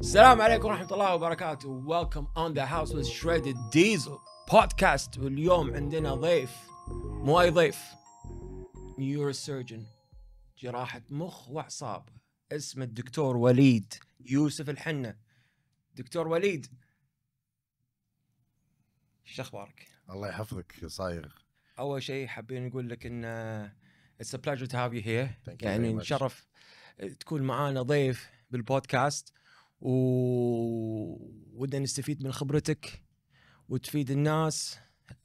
السلام عليكم ورحمة الله وبركاته ويلكم اون ذا هاوس with شريدد ديزل بودكاست واليوم عندنا ضيف مو أي ضيف نيوروسيرجن جراحة مخ وأعصاب اسمه الدكتور وليد يوسف الحنة دكتور وليد شو أخبارك؟ الله يحفظك صايغ أول شيء حابين نقول لك إن اتس ا بليجر تو هاف يو هير يعني نشرف uh, تكون معانا ضيف بالبودكاست وودنا نستفيد من خبرتك وتفيد الناس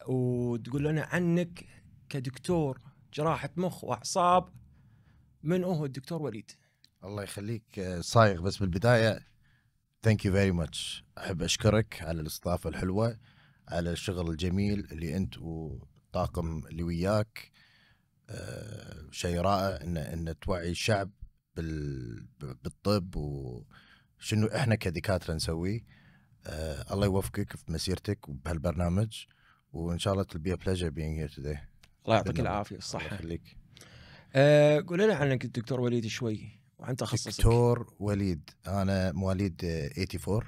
وتقول لنا عنك كدكتور جراحه مخ واعصاب من هو الدكتور وليد الله يخليك آه، صايغ بس بالبدايه thank you very ماتش احب اشكرك على الاستضافه الحلوه على الشغل الجميل اللي انت والطاقم اللي وياك آه، شيء رائع ان ان توعي الشعب بالطب و شنو احنا كدكاتره نسوي آه الله يوفقك في مسيرتك وبهالبرنامج وان شاء الله تلبي بليجر بينج هير توداي الله يعطيك العافيه الصحه يخليك آه قول لنا عنك الدكتور وليد شوي وعن تخصصك دكتور وليد انا مواليد 84 آه،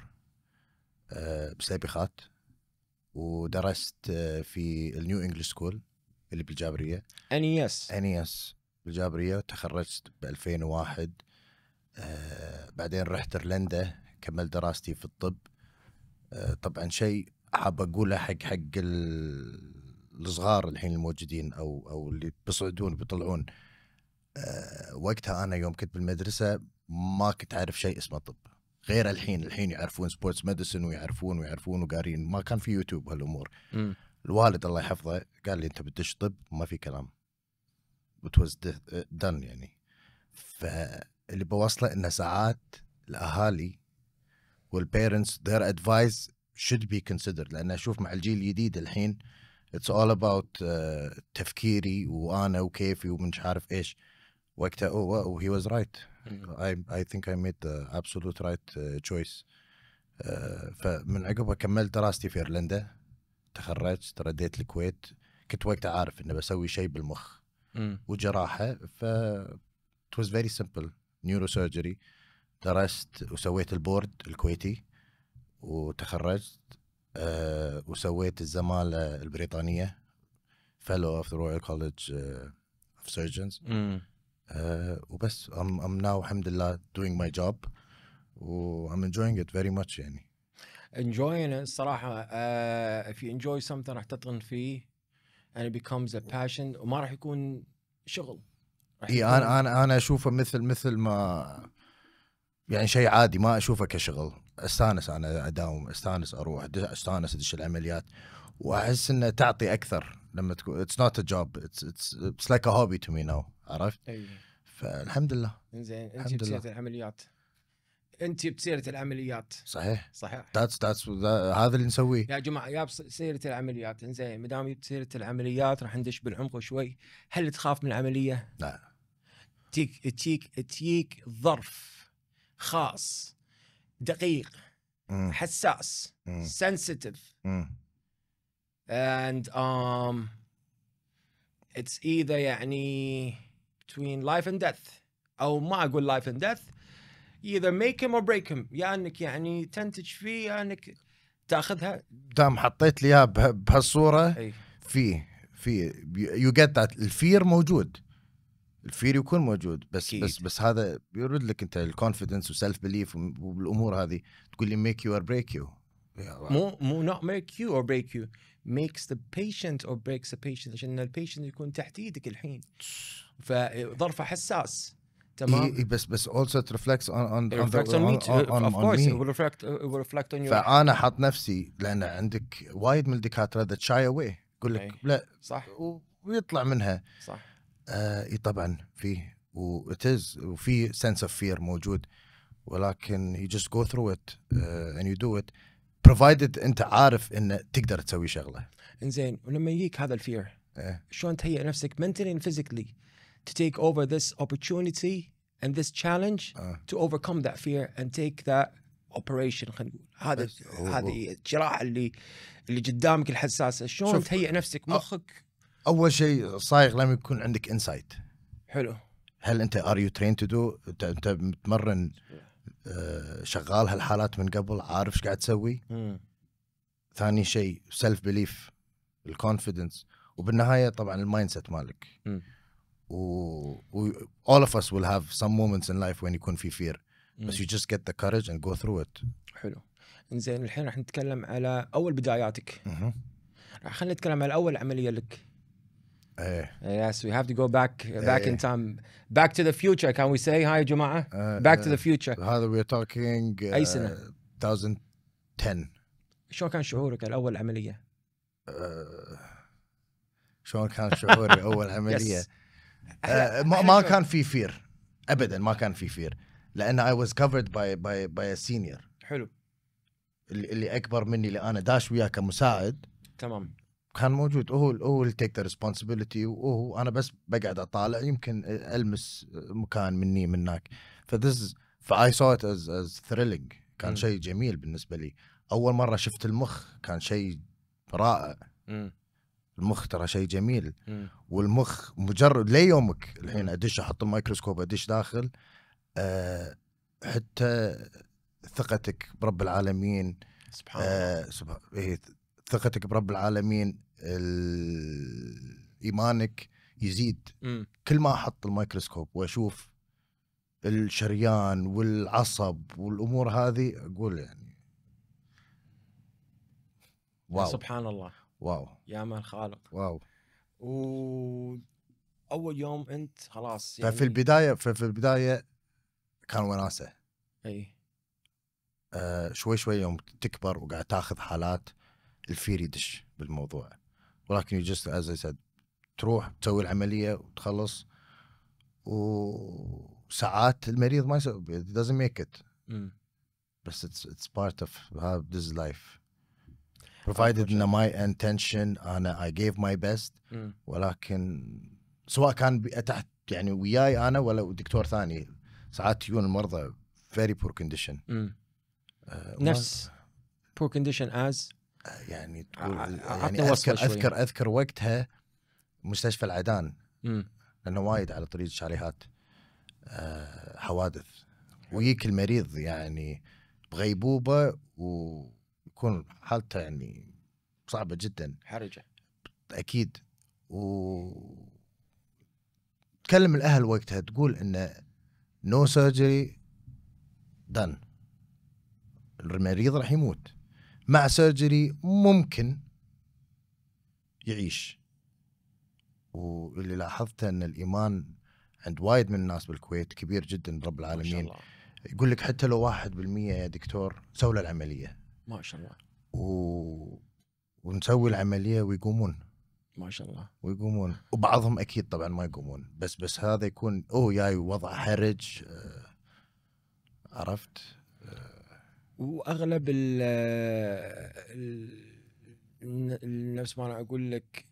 آه، بسابيخات ودرست آه، في النيو انجلش سكول اللي بالجابريه انيس انيس e e بالجابريه وتخرجت ب 2001 آه، بعدين رحت ايرلندا كملت دراستي في الطب آه، طبعا شيء حاب اقوله حق حق الصغار الحين الموجودين او او اللي بيصعدون بيطلعون آه، وقتها انا يوم كنت بالمدرسه ما كنت عارف شيء اسمه طب غير الحين الحين يعرفون سبورتس ميديسن ويعرفون ويعرفون وقارين ما كان في يوتيوب هالامور الوالد الله يحفظه قال لي انت بتدش طب ما في كلام وتوز دن يعني ف اللي بوصله انه ساعات الاهالي والبيرنتس their advice should be considered لان اشوف مع الجيل الجديد الحين اتس اول اباوت تفكيري وانا وكيفي ومش عارف ايش وقتها اوه هي واز رايت اي ثينك اي ميد ذا ابسولوت رايت تشويس فمن عقبها كملت دراستي في ايرلندا تخرجت رديت الكويت كنت وقتها عارف انه بسوي شيء بالمخ وجراحه ف it was very simple نيورو سيرجري درست وسويت البورد الكويتي وتخرجت أه وسويت الزماله البريطانيه فيلو اوف ذا رويال كولج اوف سيرجنز وبس ام ام ناو الحمد لله دوينج ماي جوب وام انجوينج ات فيري ماتش يعني enjoying it الصراحة uh, آه، if you enjoy something راح تتقن فيه and it becomes a passion وما راح يكون شغل اي انا انا انا اشوفه مثل مثل ما يعني شيء عادي ما اشوفه كشغل استانس انا اداوم استانس اروح استانس ادش العمليات واحس انه تعطي اكثر لما تكون اتس نوت ا جوب اتس لايك ا هوبي تو مي ناو عرفت؟ أيوه. فالحمد لله زين انت بسيره العمليات انت بسيره العمليات صحيح صحيح ذاتس ذاتس هذا اللي نسويه يا جماعه يا بسيره العمليات زين ما دام جبت سيره العمليات راح ندش بالعمق شوي هل تخاف من العمليه؟ لا تيك تيك تيك ظرف خاص دقيق مم. حساس سنسيتيف اند ام اتس ايذر يعني between life and death او ما اقول life and death either make him or break him يا انك يعني تنتج فيه يا انك تاخذها دام حطيت لي اياها بهالصوره فيه فيه يو جيت ذات الفير موجود الفير يكون موجود بس كيد. بس بس هذا بيرد لك انت الكونفدنس وسلف بليف والامور هذه تقول لي ميك يو اور بريك يو مو مو نوت ميك يو اور بريك يو ميكس ذا بيشنت اور بريكس ذا بيشنت عشان البيشنت يكون تحت ايدك الحين فظرفه حساس تمام إيه بس بس also it reflects on on it reflects on, on, on, on, on, of course me. it will reflect it will reflect on فانا حاط نفسي لان عندك وايد من الدكاتره ذا شاي اواي يقول لك لا صح ويطلع منها صح آه طبعا فيه وتز وفي سنس اوف فير موجود ولكن يو جاست جو ثرو ات اند يو دو ات بروفايدد انت عارف ان تقدر تسوي شغله انزين ولما يجيك هذا الفير إيه. شلون تهيئ نفسك mentally and physically to take over this opportunity and this challenge اوفركم آه. to overcome that fear and take that operation خلينا نقول هذا هذه الجراحه اللي اللي قدامك الحساسه شلون تهيئ نفسك آه. مخك اول شيء صايغ لما يكون عندك انسايت حلو هل انت ار يو ترين تو دو انت متمرن آه، شغال هالحالات من قبل عارف ايش قاعد تسوي مم. ثاني شيء سيلف بليف الكونفدنس وبالنهايه طبعا المايند سيت مالك و اول اوف اس ويل هاف سم مومنتس ان لايف وين يكون في فير بس يو جاست جيت ذا كارج اند جو ثرو ات حلو انزين الحين راح نتكلم على اول بداياتك راح خلينا نتكلم على اول عمليه لك ايه yes we have to go back uh, back in eh. time back to the future can we say hi يا جماعه eh, back to the future هذا we're talking اي سنه 2010 شلون كان شعورك الاول عمليه؟ uh, شلون كان شعوري اول عمليه؟ uh, ما ما كان في فير ابدا ما كان في فير لان اي واز كفرد باي باي باي سينيور حلو اللي اكبر مني اللي انا داش وياه كمساعد تمام كان موجود هو هو اللي تيك ذا ريسبونسبيلتي وهو انا بس بقعد اطالع يمكن المس مكان مني منك فذس فاي سو ات از از ثريلينج كان إمم. شيء جميل بالنسبه لي اول مره شفت المخ كان شيء رائع إمم. المخ ترى شيء جميل إمم. والمخ مجرد ليومك الحين ادش احط الميكروسكوب ادش داخل أه حتى ثقتك برب العالمين آه، سبحان الله آه سبحان إيه ثقتك برب العالمين ايمانك يزيد م. كل ما احط الميكروسكوب واشوف الشريان والعصب والامور هذه اقول يعني واو سبحان الله واو يا من خالق واو و اول يوم انت خلاص يعني... ففي البدايه ففي البدايه كان وناسه اي آه شوي شوي يوم تكبر وقاعد تاخذ حالات الفير يدش بالموضوع ولكن يو جست از اي سيد تروح تسوي العمليه وتخلص وساعات المريض ما يسوي دازنت ميك ات بس اتس بارت اوف هاو ذيس لايف provided ان ماي انتنشن انا اي جيف ماي بيست ولكن سواء كان تحت يعني وياي انا ولا دكتور ثاني ساعات يجون المرضى فيري بور كونديشن نفس بور كونديشن از يعني تقول يعني اذكر اذكر اذكر وقتها مستشفى العدان لانه وايد على طريق الشاليهات أه حوادث ويجيك المريض يعني بغيبوبه ويكون حالته يعني صعبه جدا حرجه اكيد و تكلم الاهل وقتها تقول انه نو سيرجري دن المريض راح يموت مع سيرجري ممكن يعيش واللي لاحظته ان الايمان عند وايد من الناس بالكويت كبير جدا رب العالمين ما شاء الله. يقول لك حتى لو 1% يا دكتور سوي له العمليه ما شاء الله و... ونسوي العمليه ويقومون ما شاء الله ويقومون وبعضهم اكيد طبعا ما يقومون بس بس هذا يكون اوه جاي وضع حرج آه، عرفت واغلب ال نفس ما انا اقول لك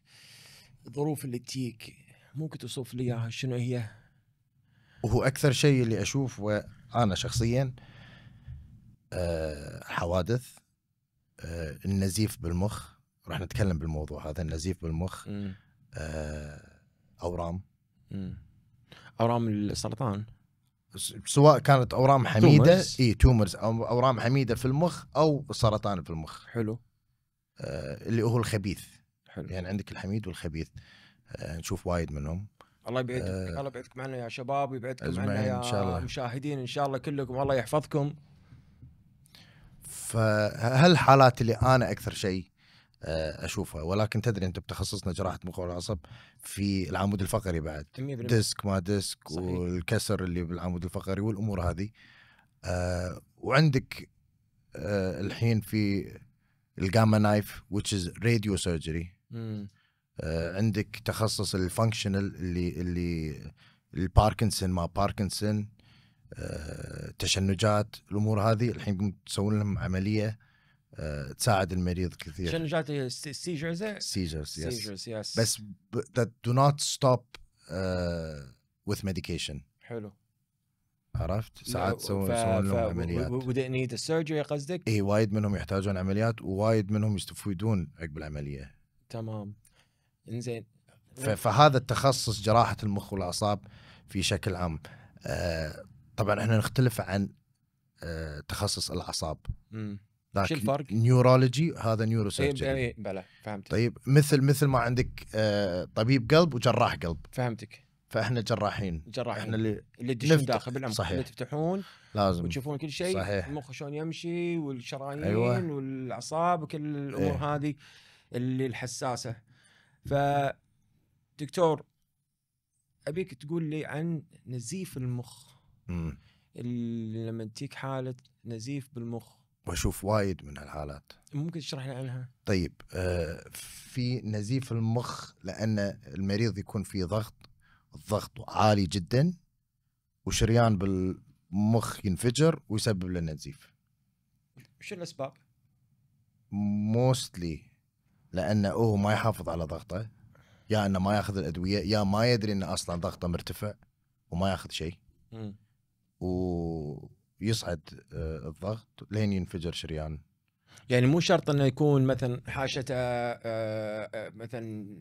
الظروف اللي تجيك ممكن توصف لي اياها شنو هي؟ وهو اكثر شيء اللي اشوف وانا شخصيا آه، حوادث آه، النزيف بالمخ راح نتكلم بالموضوع هذا النزيف بالمخ آه، اورام اورام السرطان سواء كانت اورام حميده اي تومرز او اورام حميده في المخ او سرطان في المخ حلو آه اللي هو الخبيث حلو يعني عندك الحميد والخبيث آه نشوف وايد منهم الله يبعدك آه الله يبعدكم عنا يا شباب ويبعدكم عنا يا إن شاء الله. مشاهدين ان شاء الله كلكم الله يحفظكم فهالحالات اللي انا اكثر شيء آه، اشوفها ولكن تدري انت بتخصصنا جراحه مخ والعصب في العمود الفقري بعد ديسك ما ديسك صحيح. والكسر اللي بالعمود الفقري والامور هذه أه وعندك أه الحين في الجاما نايف which is راديو سيرجري آه عندك تخصص الفانكشنال اللي اللي الباركنسون ما باركنسون آه تشنجات الامور هذه الحين تسوون لهم عمليه آه، تساعد المريض كثير شنو جات السيجرز سيجرز يس سيجرز يس بس ذات دو نوت ستوب وذ ميديكيشن حلو عرفت ساعات يسوون لهم عمليات ودي نيد سيرجري قصدك؟ اي وايد منهم يحتاجون عمليات ووايد منهم يستفيدون عقب العمليه تمام انزين فهذا التخصص جراحه المخ والاعصاب في شكل عام آه طبعا احنا نختلف عن آه تخصص الاعصاب شو الفرق؟ نيورولوجي هذا نيورو سيرجري بلى فهمتك طيب مثل مثل ما عندك آه، طبيب قلب وجراح قلب فهمتك فاحنا جراحين جراحين احنا اللي اللي تدشون داخل بالعمق صحيح اللي تفتحون لازم وتشوفون كل شيء صحيح المخ شلون يمشي والشرايين أيوة. والاعصاب وكل الامور ايه. هذه اللي الحساسه ف دكتور ابيك تقول لي عن نزيف المخ امم لما تجيك حاله نزيف بالمخ واشوف وايد من هالحالات ممكن تشرح لي عنها طيب آه، في نزيف المخ لان المريض يكون في ضغط الضغط عالي جدا وشريان بالمخ ينفجر ويسبب له نزيف وش الاسباب موستلي لانه هو ما يحافظ على ضغطه يا انه ما ياخذ الادويه يا ما يدري انه اصلا ضغطه مرتفع وما ياخذ شيء و يصعد آه، الضغط لين ينفجر شريان يعني مو شرط انه يكون مثلا حاشته آه، آه، مثلا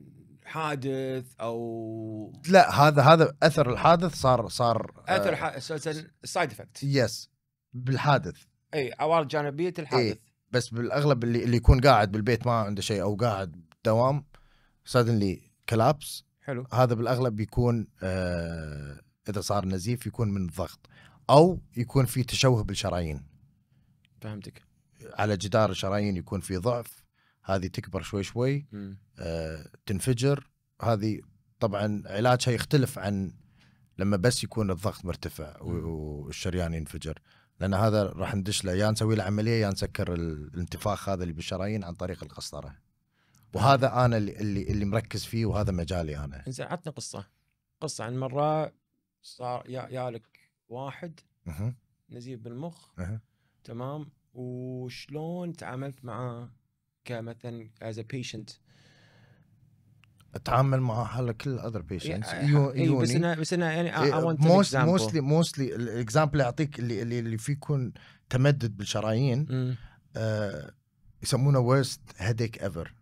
حادث او لا هذا هذا اثر الحادث صار صار اثر اساسا افكت يس بالحادث اي عوارض جانبيه الحادث أي. بس بالاغلب اللي اللي يكون قاعد بالبيت ما عنده شيء او قاعد دوام سادنلي كلابس حلو هذا بالاغلب يكون آه اذا صار نزيف يكون من الضغط او يكون في تشوه بالشرايين فهمتك على جدار الشرايين يكون في ضعف هذه تكبر شوي شوي آه تنفجر هذه طبعا علاجها يختلف عن لما بس يكون الضغط مرتفع والشريان ينفجر لان هذا راح ندش له يا نسوي له عمليه يا نسكر الانتفاخ هذا اللي بالشرايين عن طريق القسطره وهذا انا اللي اللي مركز فيه وهذا مجالي انا. زين عطني قصه قصه عن مره صار يا يا لك واحد أه. نزيف بالمخ أه. تمام وشلون تعاملت معاه كمثلا از ا بيشنت اتعامل معاه هلا كل الاذر إيه، إيه، بيشنتس يوني بس انا بس انا يعني اي موست موستلي موستلي الاكزامبل اللي اعطيك اللي اللي فيه يكون تمدد بالشرايين آه يسمونه ورست هيديك ايفر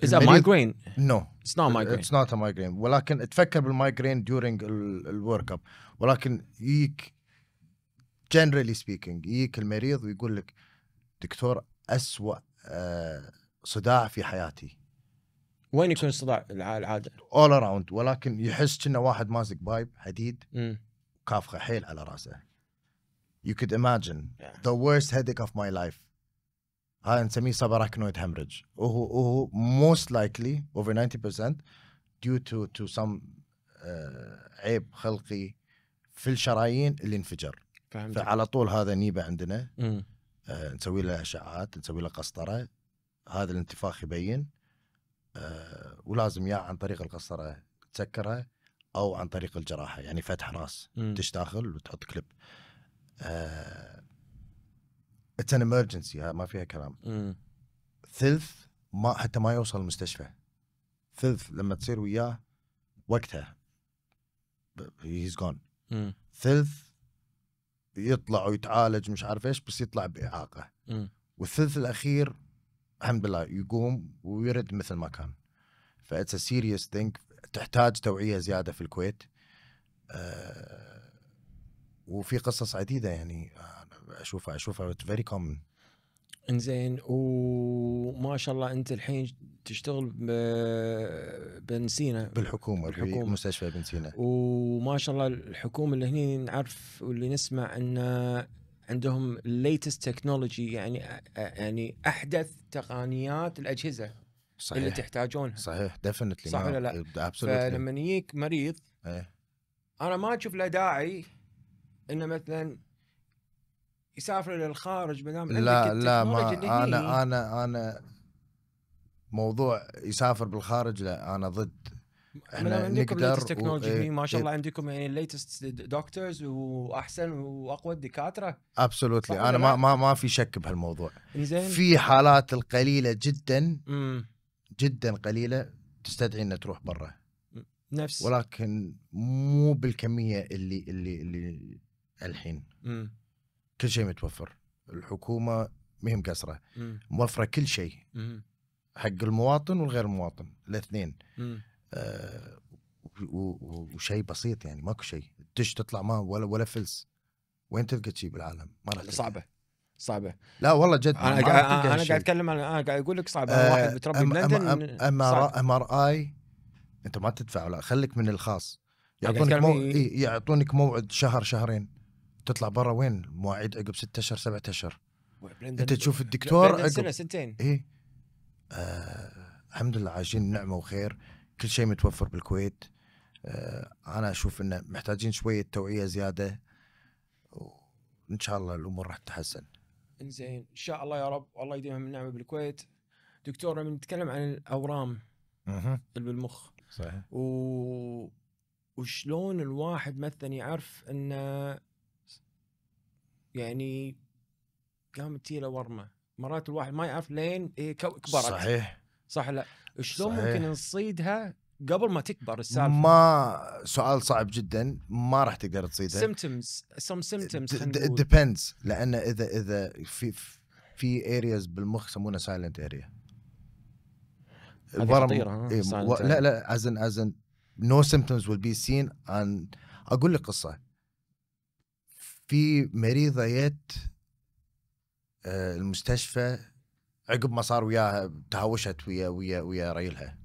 Is that migraine? No. It's not a migraine. It's not a migraine ولكن تفكر بالمايجرين during الورك اب ولكن يجيك generally speaking يجيك المريض ويقول لك دكتور أسوأ آه، صداع في حياتي وين يكون الصداع العاده؟ اول اراوند ولكن يحس كأنه واحد ماسك بايب حديد وكافخه حيل على راسه. You could imagine yeah. the worst headache of my life. هذا نسميه سب اراكنويد هيمرج وهو وهو موست لايكلي اوفر 90% ديو تو تو سم عيب خلقي في الشرايين اللي انفجر فهمت فعلى طول هذا نيبه عندنا آه نسوي له اشعاعات نسوي له قسطره هذا الانتفاخ يبين آه ولازم يا عن طريق القسطره تسكرها او عن طريق الجراحه يعني فتح راس تشتغل تشتاخل وتحط كليب آه اتس ان امرجنسي ما فيها كلام مم. ثلث ما حتى ما يوصل المستشفى ثلث لما تصير وياه وقتها هيز جون ثلث يطلع ويتعالج مش عارف ايش بس يطلع باعاقه والثلث الاخير الحمد لله يقوم ويرد مثل ما كان فاتس سيريس ثينك تحتاج توعيه زياده في الكويت أه وفي قصص عديده يعني آه، اشوفها اشوفها فيري كومن انزين وما شاء الله انت الحين تشتغل بن سينا بالحكومه بالحكومه بمستشفى بن سينا وما شاء الله الحكومه اللي هني نعرف واللي نسمع ان عندهم الليتست تكنولوجي يعني يعني احدث تقنيات الاجهزه صحيح. اللي تحتاجونها صحيح ديفنتلي صح ولا لا؟ فلما يجيك مريض ايه. انا ما اشوف له داعي انه مثلا يسافر للخارج ما دام لا لا ما انا انا انا موضوع يسافر بالخارج لا انا ضد احنا عندكم ليتست إيه، تكنولوجي ما شاء إيه. الله عندكم يعني ليتست دكتورز واحسن واقوى الدكاتره ابسولوتلي انا ما ما ما في شك بهالموضوع زين في حالات القليله جدا مم. جدا قليله تستدعي انها تروح برا نفس ولكن مو بالكميه اللي اللي اللي الحين مم. كل شيء متوفر الحكومه مهم كسره موفره كل شيء حق المواطن والغير المواطن الاثنين آه وشيء بسيط يعني ماكو شيء تش تطلع ما ولا ولا فلس وين تلقى شيء بالعالم ما راح صعبه صعبه لا والله جد انا قاعد انا قاعد اتكلم انا قاعد اقول لك صعبه أه واحد متربي بلندن ام ار اي انت ما تدفع ولا خليك من الخاص يعطونك مو... إيه يعطونك موعد شهر شهرين تطلع برا وين مواعيد عقب ستة اشهر سبعة اشهر انت تشوف الدكتور عقب سنه سنتين اي آه الحمد لله عايشين نعمه وخير كل شيء متوفر بالكويت آه انا اشوف انه محتاجين شويه توعيه زياده وان شاء الله الامور راح تتحسن انزين ان شاء الله يا رب الله يديمهم النعمه بالكويت دكتور لما نتكلم عن الاورام اللي بالمخ صحيح و... وشلون الواحد مثلا يعرف انه يعني قامت له ورمه مرات الواحد ما يعرف لين إيه، كبرت صحيح صح لا شلون ممكن نصيدها قبل ما تكبر السالفه ما سؤال صعب جدا ما راح تقدر تصيدها سيمتومز سم سيمتومز ديبندز لان اذا اذا في في ارياز بالمخ يسمونها سايلنت اريا الورم إيه لا لا ازن ازن نو سيمتومز ويل بي سين اقول لك قصه في مريضه آه، جت المستشفى عقب ما صار وياها تهاوشت ويا ويا ويا ريلها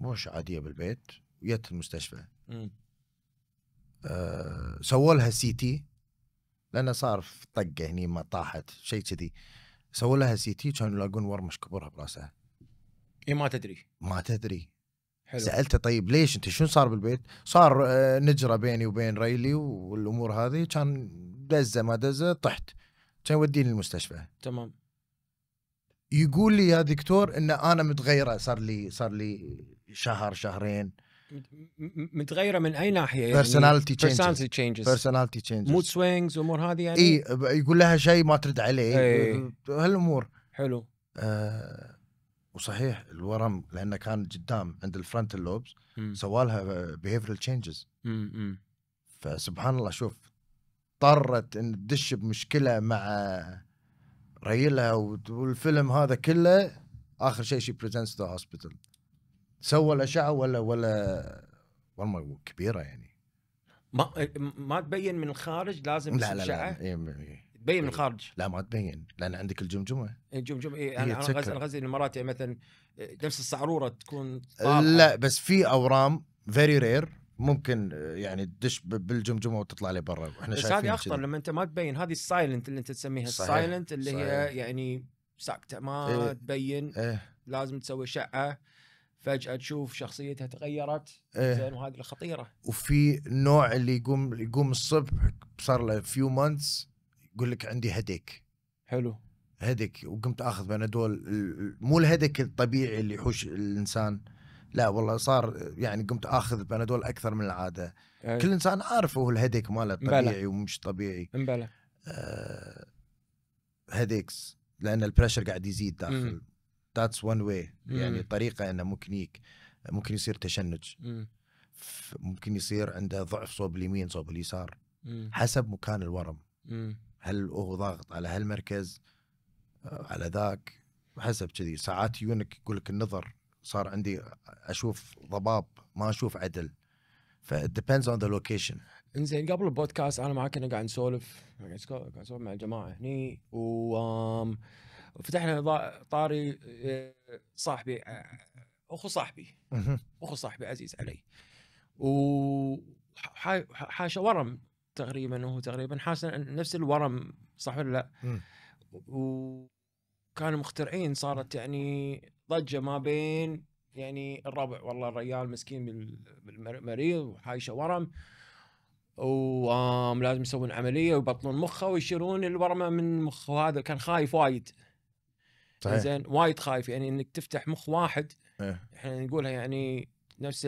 مش عاديه بالبيت جت المستشفى أه سووا لها سي تي لان صار في طقه هني ما طاحت شيء كذي سووا لها سي تي كانوا يلاقون ورمش كبرها براسها اي ما تدري ما تدري حلو. سالته طيب ليش انت شنو صار بالبيت؟ صار آه، نجره بيني وبين ريلي والامور هذه كان دزه ما دزه طحت كان يوديني المستشفى تمام يقول لي يا دكتور ان انا متغيره صار لي صار لي شهر شهرين متغيره من اي ناحيه يعني بيرسوناليتي تشينجز بيرسوناليتي تشينجز مود سوينجز امور هذه يعني اي يقول لها شيء ما ترد عليه هالامور حلو آه وصحيح الورم لانه كان قدام عند الفرنت اللوبز سوالها بيهيفرال تشينجز فسبحان الله شوف اضطرت ان تدش بمشكله مع ريلها والفيلم هذا كله اخر شيء شي بريزنتس ذا هوسبيتال سوى الاشعه ولا ولا والله كبيره يعني ما ما تبين من الخارج لازم لا لا لا, لا, لا, لا تبين من طيب. الخارج لا ما تبين لان عندك الجمجمه الجمجمه إيه، اي انا غزل الامارات الاماراتي مثلا إيه، نفس الصعروره تكون طارحة. لا بس في اورام فيري رير ممكن يعني تدش بالجمجمه وتطلع لي برا احنا بس هذه اخطر لما انت ما تبين هذه السايلنت اللي انت تسميها السايلنت اللي صحيح. هي يعني ساكته ما إيه. تبين إيه. لازم تسوي شقه فجاه تشوف شخصيتها تغيرت إيه. زين وهذه الخطيره وفي نوع اللي يقوم يقوم الصبح صار له فيو مانثس يقول لك عندي هديك حلو هديك وقمت اخذ بنادول مو الهديك الطبيعي اللي يحوش الانسان لا والله صار يعني قمت اخذ بنادول اكثر من العاده أي. كل انسان عارف هو الهديك ماله طبيعي ومش طبيعي امبلا آه هديكس لان البريشر قاعد يزيد داخل ذاتس وان واي يعني طريقه انه ممكن يك ممكن يصير تشنج ممكن يصير عنده ضعف صوب اليمين صوب اليسار مم. حسب مكان الورم مم. هل هو ضاغط على هالمركز آه. على ذاك حسب كذي ساعات يونك يقول لك النظر صار عندي اشوف ضباب ما اشوف عدل ف depends اون ذا لوكيشن انزين قبل البودكاست انا معك كنا قاعد نسولف قاعد نسولف مع الجماعه هني و فتحنا طاري آه، صاحبي آه، اخو صاحبي اخو صاحبي عزيز علي وحاشا ورم تقريبا وهو تقريبا حاسس نفس الورم صح ولا لا؟ وكانوا مخترعين صارت يعني ضجه ما بين يعني الربع والله الريال مسكين بالمريض وحايشه ورم وام لازم يسوون عمليه ويبطلون مخه ويشيلون الورمه من مخه وهذا كان خايف وايد صحيح زين وايد خايف يعني انك تفتح مخ واحد إيه. احنا نقولها يعني نفس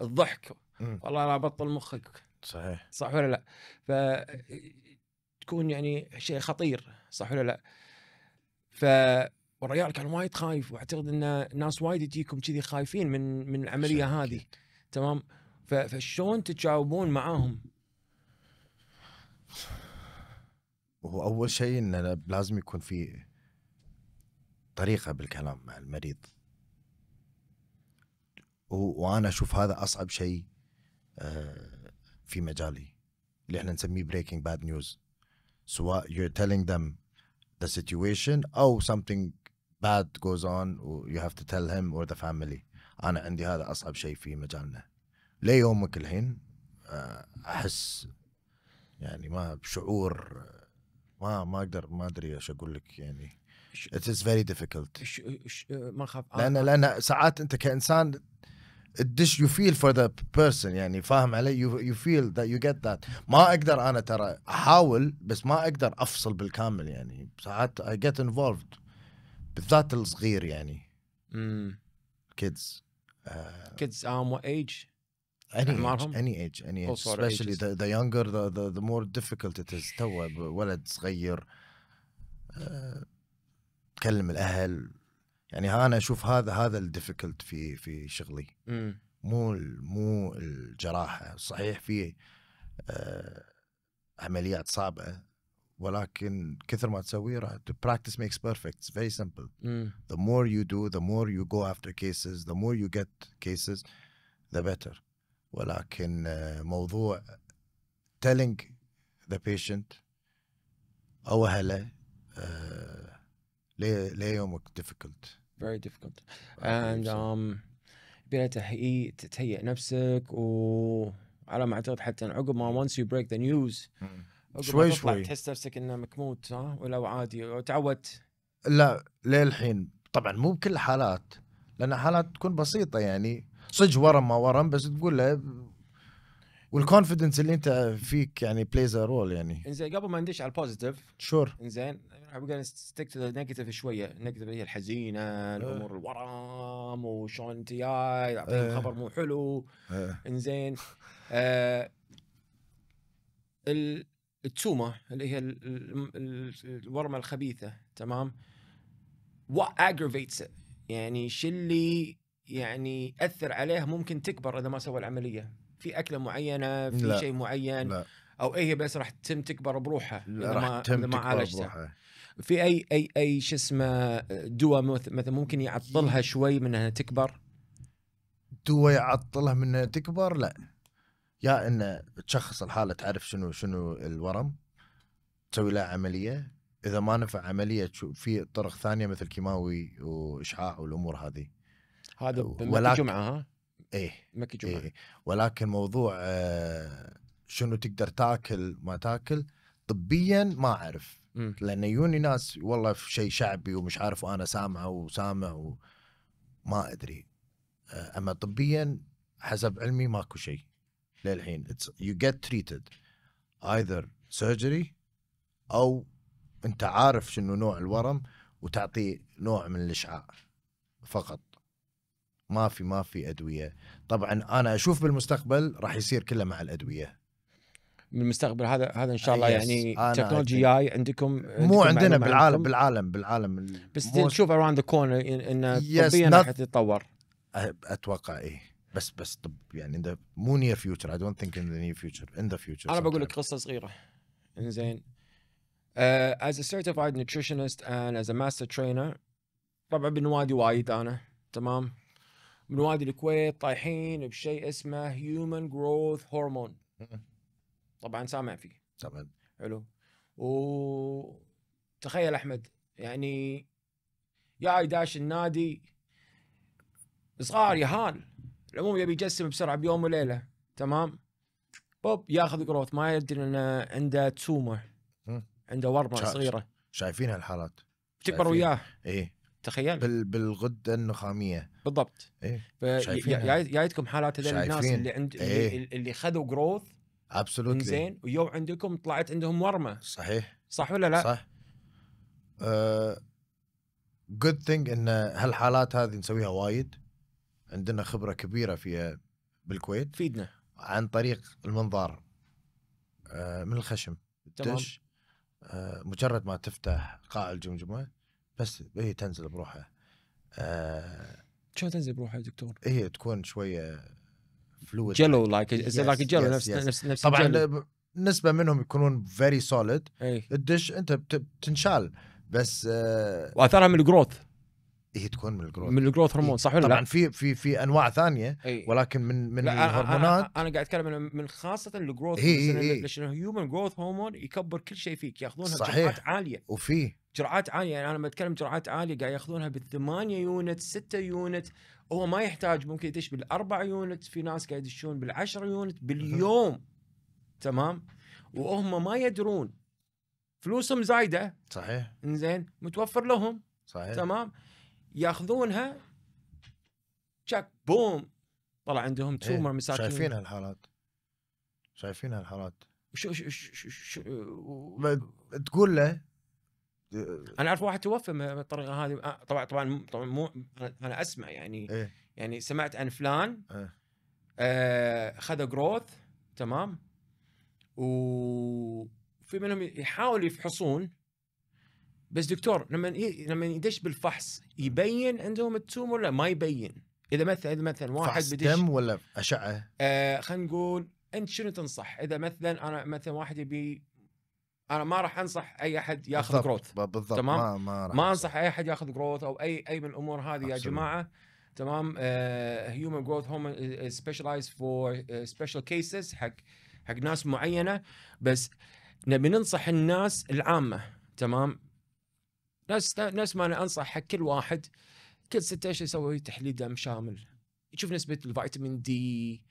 الضحك والله لا بطل مخك صحيح صح ولا لا؟ ف تكون يعني شيء خطير صح ولا لا؟ ف والرجال كان وايد خايف واعتقد ان الناس وايد تجيكم كذي خايفين من من العمليه هذه تمام فشلون تتجاوبون معاهم؟ هو اول شيء ان لازم يكون في طريقه بالكلام مع المريض وانا اشوف هذا اصعب شيء أه في مجالي اللي احنا نسميه breaking bad news سواء you're telling them the situation او something bad goes on you have to tell him or the family انا عندي هذا اصعب شيء في مجالنا ليومك الحين آه، احس يعني ما بشعور ما ما اقدر ما ادري ايش اقول لك يعني اتس فيري ديفيكولت ما اخاف لان آه، آه. لان ساعات انت كانسان الدش يو فيل فور ذا بيرسون يعني فاهم علي يو فيل ذا يو جيت ذات ما اقدر انا ترى احاول بس ما اقدر افصل بالكامل يعني ساعات اي جيت انفولفد بالذات الصغير يعني امم كيدز كيدز ام وات ايج اعمارهم اني ايج اني ايج سبيشلي ذا يونجر ذا مور ديفيكولت ات از تو ولد صغير آه. تكلم الاهل يعني انا اشوف هذا هذا الديفيكلت في في شغلي م. مو مو الجراحه صحيح في آه عمليات صعبه ولكن كثر ما تسوي راح practice makes perfect it's very simple mm. the more you do the more you go after cases the more you get cases the better ولكن موضوع telling the patient او هلا uh, ليه ليه يومك difficult very difficult and um, بلا تهيئ تتهيئ نفسك وعلى ما اعتقد حتى عقب ما once you break the news شوي شوي تحس نفسك انه مكموت ها ولو عادي وتعودت لا للحين طبعا مو بكل الحالات لان حالات تكون بسيطه يعني صج ورم ما ورم بس تقول له والكونفدنس اللي انت فيك يعني بلايز رول يعني انزين قبل ما ندش على البوزيتيف شور انزين بقى نستيك تو نيجاتيف شويه نيجاتيف هي الحزينه إيه. الامور الورم وشلون انت جاي إيه. خبر مو حلو إيه. انزين آه اللي هي الورمه الخبيثه تمام what يعني شو اللي يعني ياثر عليها ممكن تكبر اذا ما سوى العمليه في اكله معينه في شيء معين لا. او هي إيه بس راح تتم تكبر بروحها اذا ما تم تكبر بروحها في اي اي اي شو اسمه دواء مثلا ممكن يعطلها شوي من انها تكبر دواء يعطلها من انها تكبر لا يا ان تشخص الحاله تعرف شنو شنو الورم تسوي له عمليه اذا ما نفع عمليه تشوف في طرق ثانيه مثل كيماوي واشعاع والامور هذه هذا بمكة جمعه ها؟ ايه مكة إيه، جمعه إيه. ولكن موضوع آه شنو تقدر تاكل ما تاكل طبيا ما اعرف لان يجوني ناس والله في شيء شعبي ومش عارف وانا سامعه وسامع وما ادري آه، اما طبيا حسب علمي ماكو شيء للحين يو جيت تريتد ايذر سيرجري او انت عارف شنو نوع الورم وتعطي نوع من الاشعاع فقط ما في ما في ادويه طبعا انا اشوف بالمستقبل راح يصير كله مع الادويه من المستقبل هذا هذا ان شاء الله يعني تكنولوجي جاي عندكم مو عندنا بالعالم بالعالم بالعالم بس تشوف اراوند ذا كورنر ان طبيا راح تتطور أه، اتوقع ايه بس بس طب يعني ذا مو نير فيوتشر اي دونت ثينك ان ذا نير فيوتشر ان ذا فيوتشر انا بقول لك قصه صغيره انزين Uh, as a certified nutritionist and as a master trainer طبعا بنوادي وايد انا تمام من وادي الكويت طايحين بشيء اسمه هيومن جروث هرمون طبعا سامع فيه طبعا حلو وتخيل احمد يعني يا داش النادي صغار يهان العموم يبي يجسم بسرعه بيوم وليله تمام بوب ياخذ جروث ما يدري انه عنده تسومه عنده ورمه شا... صغيره شايفين هالحالات تكبر وياه ايه تخيل بال... بالغده النخاميه بالضبط ايه ف... شايفين جايتكم حالات هذول الناس اللي عند إيه؟ اللي خذوا جروث ابسولوتلي زين ويو عندكم طلعت عندهم ورمه صحيح صح ولا لا؟ صح جود آه، ثينج ان هالحالات هذه نسويها وايد عندنا خبره كبيره فيها بالكويت فيدنا عن طريق المنظار أه... من الخشم تمام آه، مجرد ما تفتح قاع الجمجمه بس هي تنزل بروحها آه، شلون تنزل بروحها يا دكتور؟ هي تكون شويه فلويد جيلو لايك از لايك جيلو نفس نفس نفس طبعا نسبه منهم يكونون فيري سوليد الدش انت بتنشال بس آه واثرها من الجروث هي إيه، تكون من الجروث من الجروث هرمون صح ولا لا؟ طبعا في في في انواع ثانيه ولكن من من الهرمونات انا, أنا قاعد اتكلم من خاصه الجروث هي الهيومن جروث هرمون يكبر كل شيء فيك ياخذونها بجرعات عاليه وفي جرعات عاليه يعني انا لما اتكلم جرعات عاليه قاعد ياخذونها بالثمانيه يونت سته يونت هو ما يحتاج ممكن يدش بالاربع يونت في ناس قاعد يدشون بالعشر يونت باليوم تمام وهم ما يدرون فلوسهم زايده صحيح انزين متوفر لهم صحيح تمام ياخذونها تشك بوم طلع عندهم إيه، تومر مساكين شايفين هالحالات شايفين هالحالات شو شو شو, شو, شو تقول له انا اعرف واحد توفى بالطريقه هذه آه، طبعا طبعا طبعا مو انا اسمع يعني إيه؟ يعني سمعت عن فلان إيه؟ آه جروث تمام وفي منهم يحاول يفحصون بس دكتور لما لما يدش بالفحص يبين عندهم التوم ولا ما يبين اذا مثلا اذا مثلا واحد فحص بدش دم ولا اشعه آه خلينا نقول انت شنو تنصح اذا مثلا انا مثلا واحد يبي انا ما راح انصح اي احد ياخذ بالضبط. جروث بالضبط تمام ما, ما, راح ما انصح اي احد ياخذ جروث او اي اي من الامور هذه يا جماعه تمام هيومن جروث هوم سبيشلايز فور سبيشال كيسز حق حق ناس معينه بس نبي ننصح الناس العامه تمام ناس ناس ما انا انصح حق كل واحد كل ستة اشهر يسوي تحليل دم شامل يشوف نسبه الفيتامين دي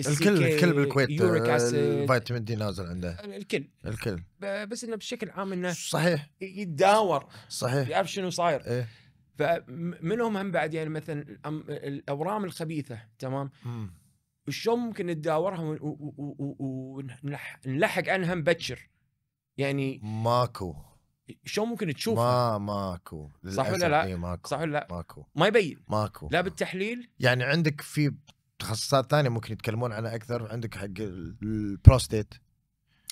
الكل الكل بالكويت يوريك آه، فيتامين دي نازل عنده الكل الكل بس انه بشكل عام انه صحيح يتداور صحيح يعرف شنو صاير إيه؟ فمنهم هم بعد يعني مثلا الاورام الخبيثه تمام شلون ممكن نتداورها ونلحق عنها مبكر يعني ماكو شلون ممكن تشوفها؟ ما ماكو صح ولا لا؟ إيه، ماكو. صح ولا لا؟ ماكو ما يبين ماكو لا بالتحليل يعني عندك في تخصصات ثانيه ممكن يتكلمون عنها اكثر عندك حق البروستيت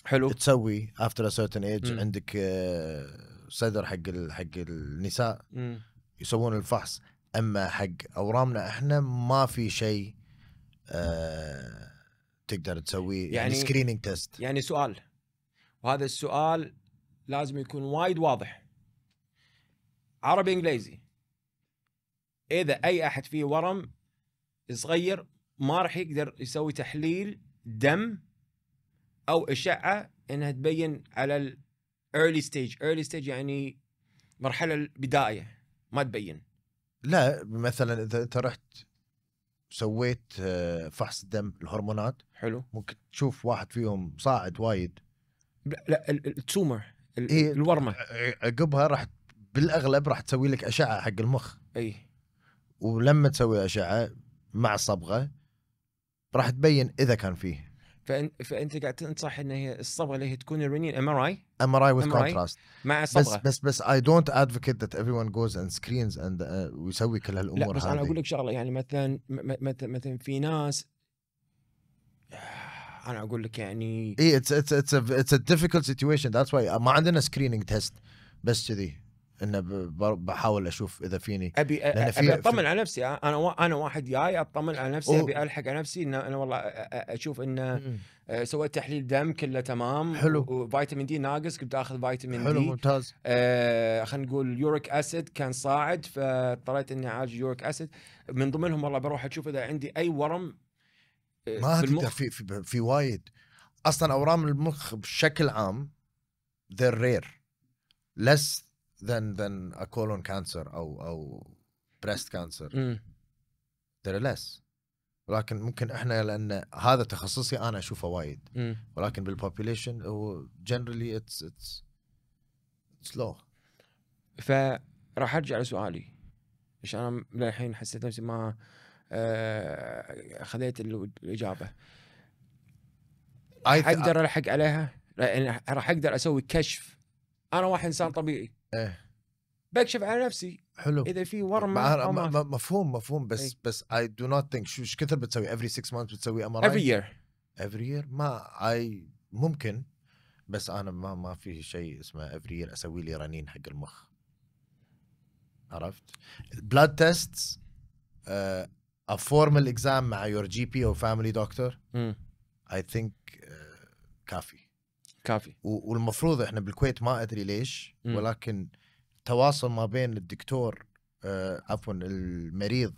حلو تسوي افتر سيرتن ايج عندك آه، صدر حق حق النساء يسوون الفحص اما حق اورامنا احنا ما في شيء آه، تقدر تسويه يعني سكريننج يعني تيست يعني سؤال وهذا السؤال لازم يكون وايد واضح عربي انجليزي اذا اي احد فيه ورم صغير ما راح يقدر يسوي تحليل دم او اشعه انها تبين على الايرلي ستيج، ايرلي ستيج يعني مرحله البدايه ما تبين. لا مثلا اذا انت رحت سويت آه، فحص دم الهرمونات حلو ممكن تشوف واحد فيهم صاعد وايد لا التومر إيه، الورمه عقبها راح بالاغلب راح تسوي لك اشعه حق المخ اي ولما تسوي اشعه مع صبغه راح تبين اذا كان فيه فانت فانت قاعد تنصح ان هي الصبغه اللي هي تكون الرنين ام ار اي ام ار اي وذ كونتراست مع صبغه بس بس بس اي دونت ادفوكيت ذات ايفري ون جوز اند سكرينز اند ويسوي كل هالامور لا بس انا اقول لك شغله يعني مثلا مثلا مثلا في ناس انا اقول لك يعني اي اتس اتس اتس ا ديفيكولت سيتويشن ذاتس واي ما عندنا سكرينينج تيست بس كذي انه بحاول اشوف اذا فيني ابي ابي اطمن على نفسي انا انا واحد جاي اطمن على نفسي ابي الحق على نفسي انه انا والله اشوف انه سويت تحليل دم كله تمام حلو وفيتامين دي ناقص كنت اخذ فيتامين حلو دي حلو ممتاز آه خلينا نقول يوريك اسيد كان صاعد فاضطريت اني اعالج يوريك اسيد من ضمنهم والله بروح اشوف اذا عندي اي ورم ما في في, في في وايد اصلا اورام المخ بشكل عام ذير رير less than than a colon cancer او او breast cancer mm. there are less ولكن ممكن احنا لان هذا تخصصي انا اشوفه وايد mm. ولكن بالpopulation هو generally it's it's low فراح ارجع لسؤالي ايش انا للحين حسيت نفسي ما آه خذيت الاجابه اقدر الحق عليها راح اقدر اسوي كشف انا واحد انسان طبيعي ايه بكشف على نفسي حلو اذا في ورم ما مفهوم مفهوم بس أي. بس اي دو نوت ثينك شو ايش كثر بتسوي افري 6 مانث بتسوي ام ار اي افري يير افري يير ما اي ممكن بس انا ما ما في شيء اسمه افري يير اسوي لي رنين حق المخ عرفت بلاد تيست ا فورمال اكزام مع يور جي بي او فاميلي دكتور اي ثينك كافي كافي والمفروض احنا بالكويت ما ادري ليش م. ولكن تواصل ما بين الدكتور آه عفوا المريض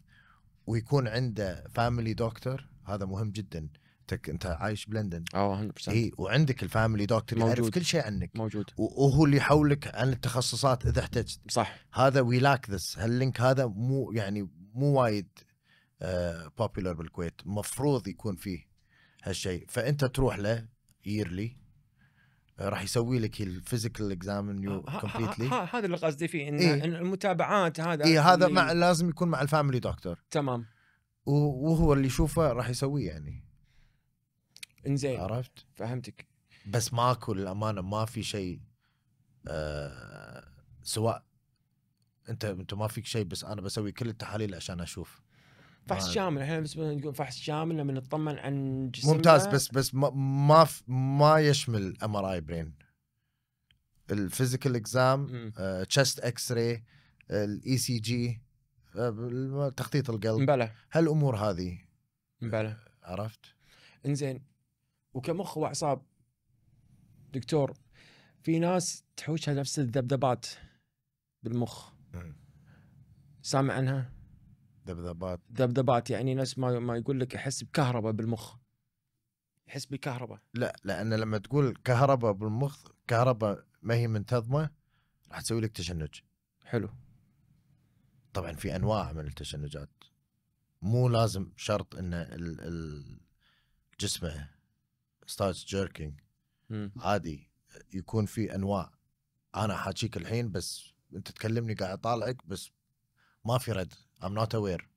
ويكون عنده فاميلي دكتور هذا مهم جدا تك انت عايش بلندن اه 100% اي وعندك الفاميلي دكتور يعرف كل شيء عنك موجود وهو اللي يحولك عن التخصصات اذا احتجت صح هذا وي لاك ذس هاللينك هذا مو يعني مو وايد بوبيلر آه، بالكويت مفروض يكون فيه هالشيء فانت تروح له ييرلي راح يسوي لك الفيزيكال اكزام كومبليتلي هذا اللي قصدي فيه ان إيه؟ المتابعات هذا إيه هذا مع لازم يكون مع الفاميلي دكتور تمام وهو اللي يشوفه راح يسويه يعني انزين عرفت فهمتك بس ماكو للامانه ما في شيء آه سواء انت انت ما فيك شيء بس انا بسوي كل التحاليل عشان اشوف فحص شامل احنا بالنسبه نقول فحص شامل لما نطمن عن جسمنا ممتاز بس بس ما ما, ما يشمل ام ار اي برين الفيزيكال اكزام تشست اكس راي الاي سي جي تخطيط القلب بلى هالامور هذه بلى عرفت انزين وكمخ واعصاب دكتور في ناس تحوشها نفس الذبذبات بالمخ سامع عنها ذبذبات ذبذبات يعني ناس ما ما يقول لك احس بكهرباء بالمخ يحس بكهرباء لا لان لما تقول كهرباء بالمخ كهرباء ما هي منتظمه راح تسوي لك تشنج حلو طبعا في انواع من التشنجات مو لازم شرط ان جسمه ستارت جيركينج عادي يكون في انواع انا حاجيك الحين بس انت تكلمني قاعد اطالعك بس ما في رد ام نوت اوير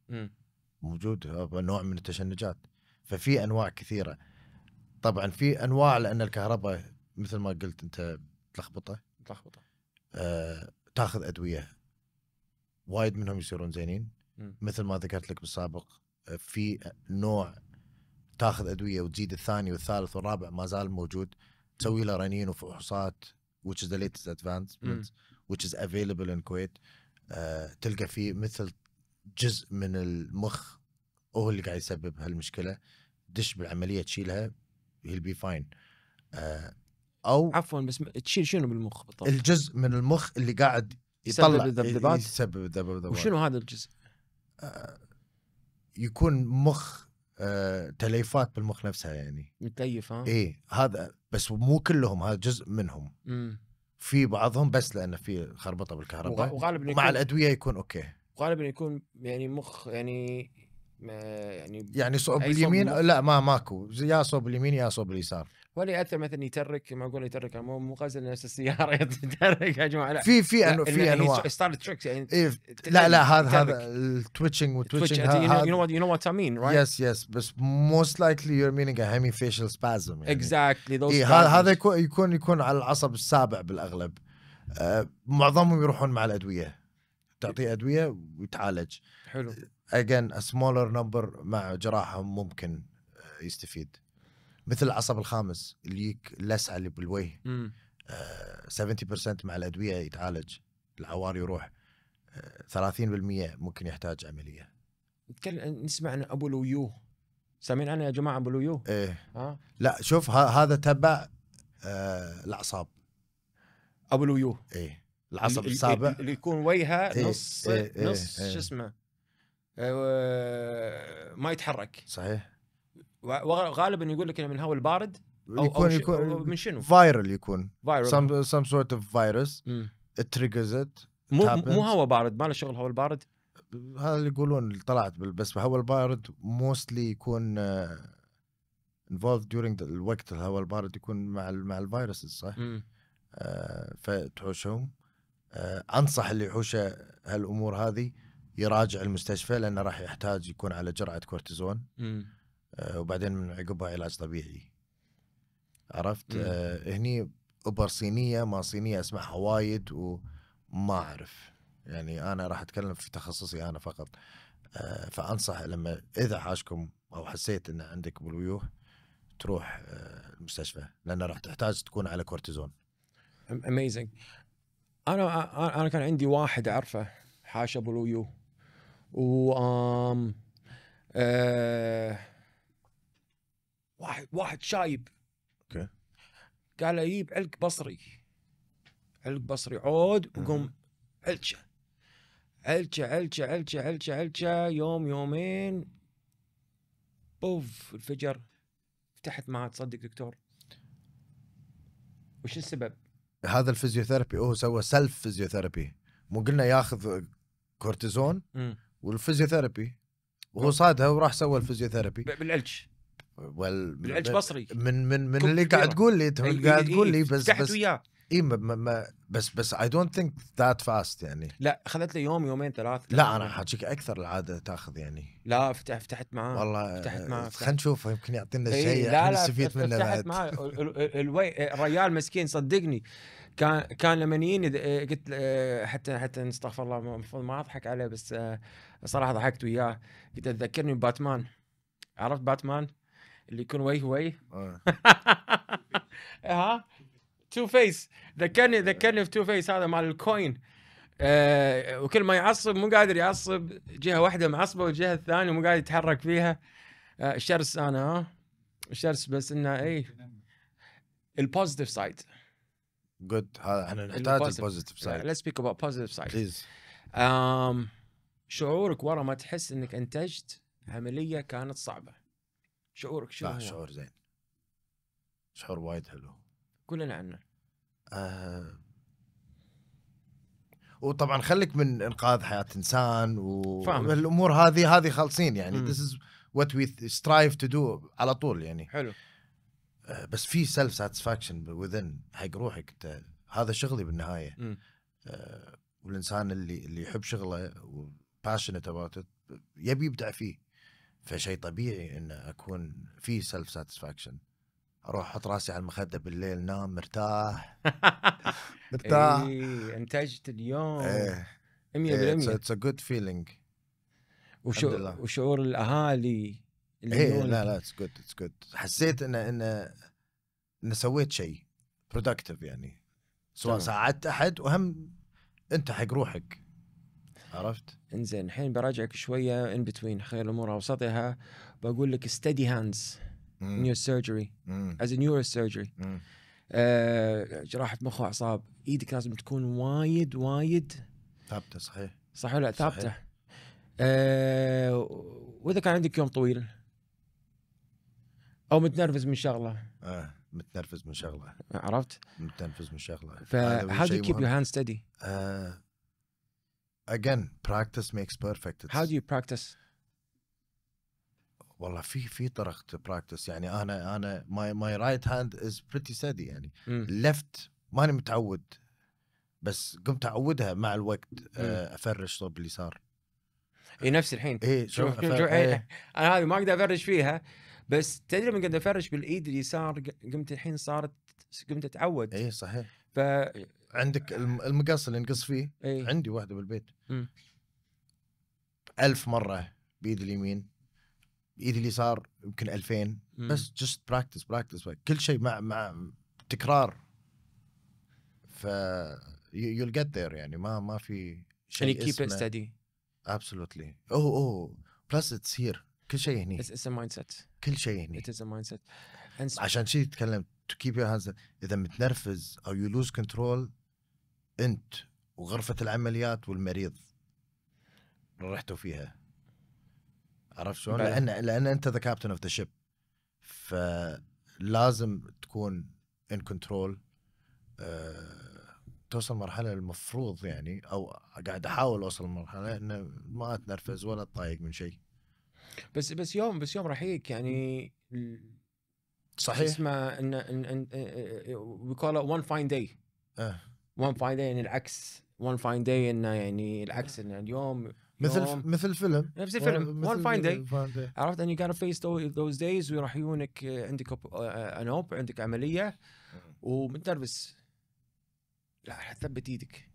موجود نوع من التشنجات ففي انواع كثيره طبعا في انواع لان الكهرباء مثل ما قلت انت تلخبطه تلخبطه آه تاخذ ادويه وايد منهم يصيرون زينين م. مثل ما ذكرت لك بالسابق آه، في نوع تاخذ ادويه وتزيد الثاني والثالث والرابع ما زال موجود تسوي له رنين وفحوصات which is the latest advancement which is available in Kuwait uh, تلقى فيه مثل جزء من المخ هو اللي قاعد يسبب هالمشكله دش بالعمليه تشيلها هيل بي فاين او عفوا بس تشيل شنو بالمخ بالضبط؟ الجزء من المخ اللي قاعد يطلع الذبذبات يسبب الذبذبات وشنو هذا الجزء؟ آه، يكون مخ آه، تليفات بالمخ نفسها يعني متليف ها؟ اي هذا بس مو كلهم هذا جزء منهم مم. في بعضهم بس لانه في خربطه بالكهرباء وغالبا مع الادويه يكون اوكي غالبا يكون يعني مخ يعني يعني يعني صوب اليمين صوب لا ما ماكو يا صوب اليمين يا صوب اليسار ولا ياثر مثلا يترك ما اقول يترك مو مو غزل نفس السياره يترك يا جماعه لا في في أنو في يعني انواع ستار تريكس يعني إيه لا لا هذا هذا التويتشنج والتويتشنج يو نو يو نو وات اي مين رايت يس يس بس موست لايكلي يور مينينج هيمي فيشل سبازم اكزاكتلي اي هذا يكون يكون يكون على العصب السابع بالاغلب آه، معظمهم يروحون مع الادويه تعطيه ادويه ويتعالج حلو اجين سمولر نمبر مع جراحه ممكن آه، يستفيد مثل العصب الخامس اللي يك اللسعه اللي بالوجه آه 70% مع الادويه يتعالج العوار يروح آه 30% ممكن يحتاج عمليه نتكلم نسمع عن ابو لويو سامعين عنه يا جماعه ابو لويو؟ ايه ها؟ لا شوف هذا تبع آه الاعصاب ابو لويو ايه العصب السابع اللي يكون وجهه إيه، نص إيه،, إيه نص إيه شو اسمه آه، ما يتحرك صحيح وغالبا يقول لك انه من الهواء البارد أو يكون أو يكون أو من شنو فايرل يكون فايرل سم سم سورت اوف فيروس تريجرز ات مو مو هواء بارد ما له شغل هواء البارد هذا اللي يقولون اللي طلعت بس هواء البارد موستلي يكون انفولد آه، ديورينج الوقت الهواء البارد يكون مع مع الفيروسز صح؟ آه فتحوشهم آه، انصح اللي يحوشه هالامور هذه يراجع المستشفى لانه راح يحتاج يكون على جرعه كورتيزون آه، وبعدين من عقبها علاج طبيعي عرفت آه هني ابر صينيه ما صينيه اسمعها وايد وما اعرف يعني انا راح اتكلم في تخصصي انا فقط آه فانصح لما اذا حاشكم او حسيت ان عندك بالويوه تروح آه المستشفى لان راح تحتاج تكون على كورتيزون اميزنج انا انا كان عندي واحد اعرفه حاشا بلويو و آم آه واحد واحد شايب اوكي قال اجيب علك بصري علك بصري عود وقم علشه علشه علشه علشه علشه علشه يوم يومين بوف الفجر فتحت ما تصدق دكتور وش السبب؟ هذا الفيزيوثيرابي هو سوى سيلف فيزيوثيرابي مو قلنا ياخذ كورتيزون والفيزيوثيرابي وهو صادها وراح سوى الفيزيوثيرابي بالعلج بالعلج بصري من من من اللي قاعد تقول لي انت قاعد تقول لي بس بس وياه اي ما ما بس بس اي دونت ثينك ذات فاست يعني لا اخذت لي يوم يومين ثلاث لا انا حاجيك اكثر العاده تاخذ يعني لا فتح فتحت معاه والله فتحت معاه آه، خلينا نشوف يمكن يعطينا إيه، شيء لا لا نستفيد منه فتحت معاه الوي الريال مسكين صدقني كان كان لما يجيني آه، قلت آه، حتى حتى استغفر الله المفروض ما اضحك عليه بس صراحه ضحكت وياه قلت تذكرني بباتمان عرفت باتمان اللي يكون وي وي ها تو فيس ذكرني ذكرني في تو فيس هذا مال الكوين آه، وكل ما يعصب مو قادر يعصب جهه واحده معصبه والجهه الثانيه مو قادر يتحرك فيها آه، شرس انا ها آه. شرس بس انه اي البوزيتيف سايد جود هذا احنا نحتاج البوزيتيف سايد ليتس سبيك اباوت بوزيتيف سايد بليز شعورك ورا ما تحس انك انتجت عمليه كانت صعبه شعورك شنو شعور زين شعور وايد حلو كلنا عنه آه وطبعا خليك من انقاذ حياه انسان والامور هذه هذه خالصين يعني ذس از وات وي سترايف تو دو على طول يعني حلو آه بس في سيلف ساتسفاكشن وذن حق روحك انت هذا شغلي بالنهايه آه والانسان اللي اللي يحب شغله وباشنت اباوت يبي يبدع فيه فشيء طبيعي ان اكون في سيلف ساتسفاكشن اروح احط راسي على المخده بالليل نام مرتاح مرتاح ايه انتجت اليوم ايه 100% اتس ا جود فيلينج وشعور الاهالي اللي ايه لا لا اتس جود اتس جود حسيت ان ان ان سويت شيء برودكتيف يعني سواء ساعدت احد وهم انت حق روحك عرفت؟ انزين الحين براجعك شويه ان بتوين خير الامور اوسطها بقول لك ستدي هاندز neurosurgery as a neurosurgery آه، جراحه مخ واعصاب ايدك لازم تكون وايد وايد ثابته صحيح صح ولا ثابته آه واذا كان عندك يوم طويل او متنرفز من شغله اه متنرفز من شغله عرفت؟ متنرفز من شغله ف how do you keep your hands steady؟ Uh, again practice makes perfect it's... how do you practice؟ والله في في طرق براكتس يعني انا انا ماي ماي رايت هاند از بريتي سادي يعني ليفت إمم. ماني متعود بس قمت اعودها مع الوقت إمم. آه، افرش صوب اليسار اي نفس الحين اي شوف شوف ايه. انا هذه ما اقدر افرش فيها بس تدري من قد افرش بالايد اليسار قمت الحين صارت قمت اتعود اي صحيح ف عندك المقص اللي نقص فيه ايه؟ عندي واحده بالبيت م. إمم. ألف مره بيد اليمين اللي اليسار يمكن 2000 بس جست براكتس براكتس كل شيء مع مع تكرار ف يو جيت ذير يعني ما ما في شيء يعني كيب ستدي ابسولوتلي اوه اوه بلس اتس هير كل شيء هني اتس ا مايند سيت كل شيء هني اتس ا مايند سيت عشان شيء تكلم تو كيب يور هاندز اذا متنرفز او يو لوز كنترول انت وغرفه العمليات والمريض رحتوا فيها عرفت شلون؟ لان لان انت ذا كابتن اوف ذا شيب فلازم تكون ان كنترول أه توصل مرحله المفروض يعني او قاعد احاول اوصل مرحله انه ما اتنرفز ولا اتضايق من شيء بس بس يوم بس يوم راح يجيك يعني صحيح اسمه ان ان وي كول ات ون فاين داي ون فاين داي يعني العكس ون فاين داي انه يعني العكس انه اليوم مثل مثل فيلم نفس الفيلم وان فاين داي عرفت ان يو كان فيس ذوز دايز ويروح يجونك عندك انوب عندك عمليه ومتنرفز لا ثبت ايدك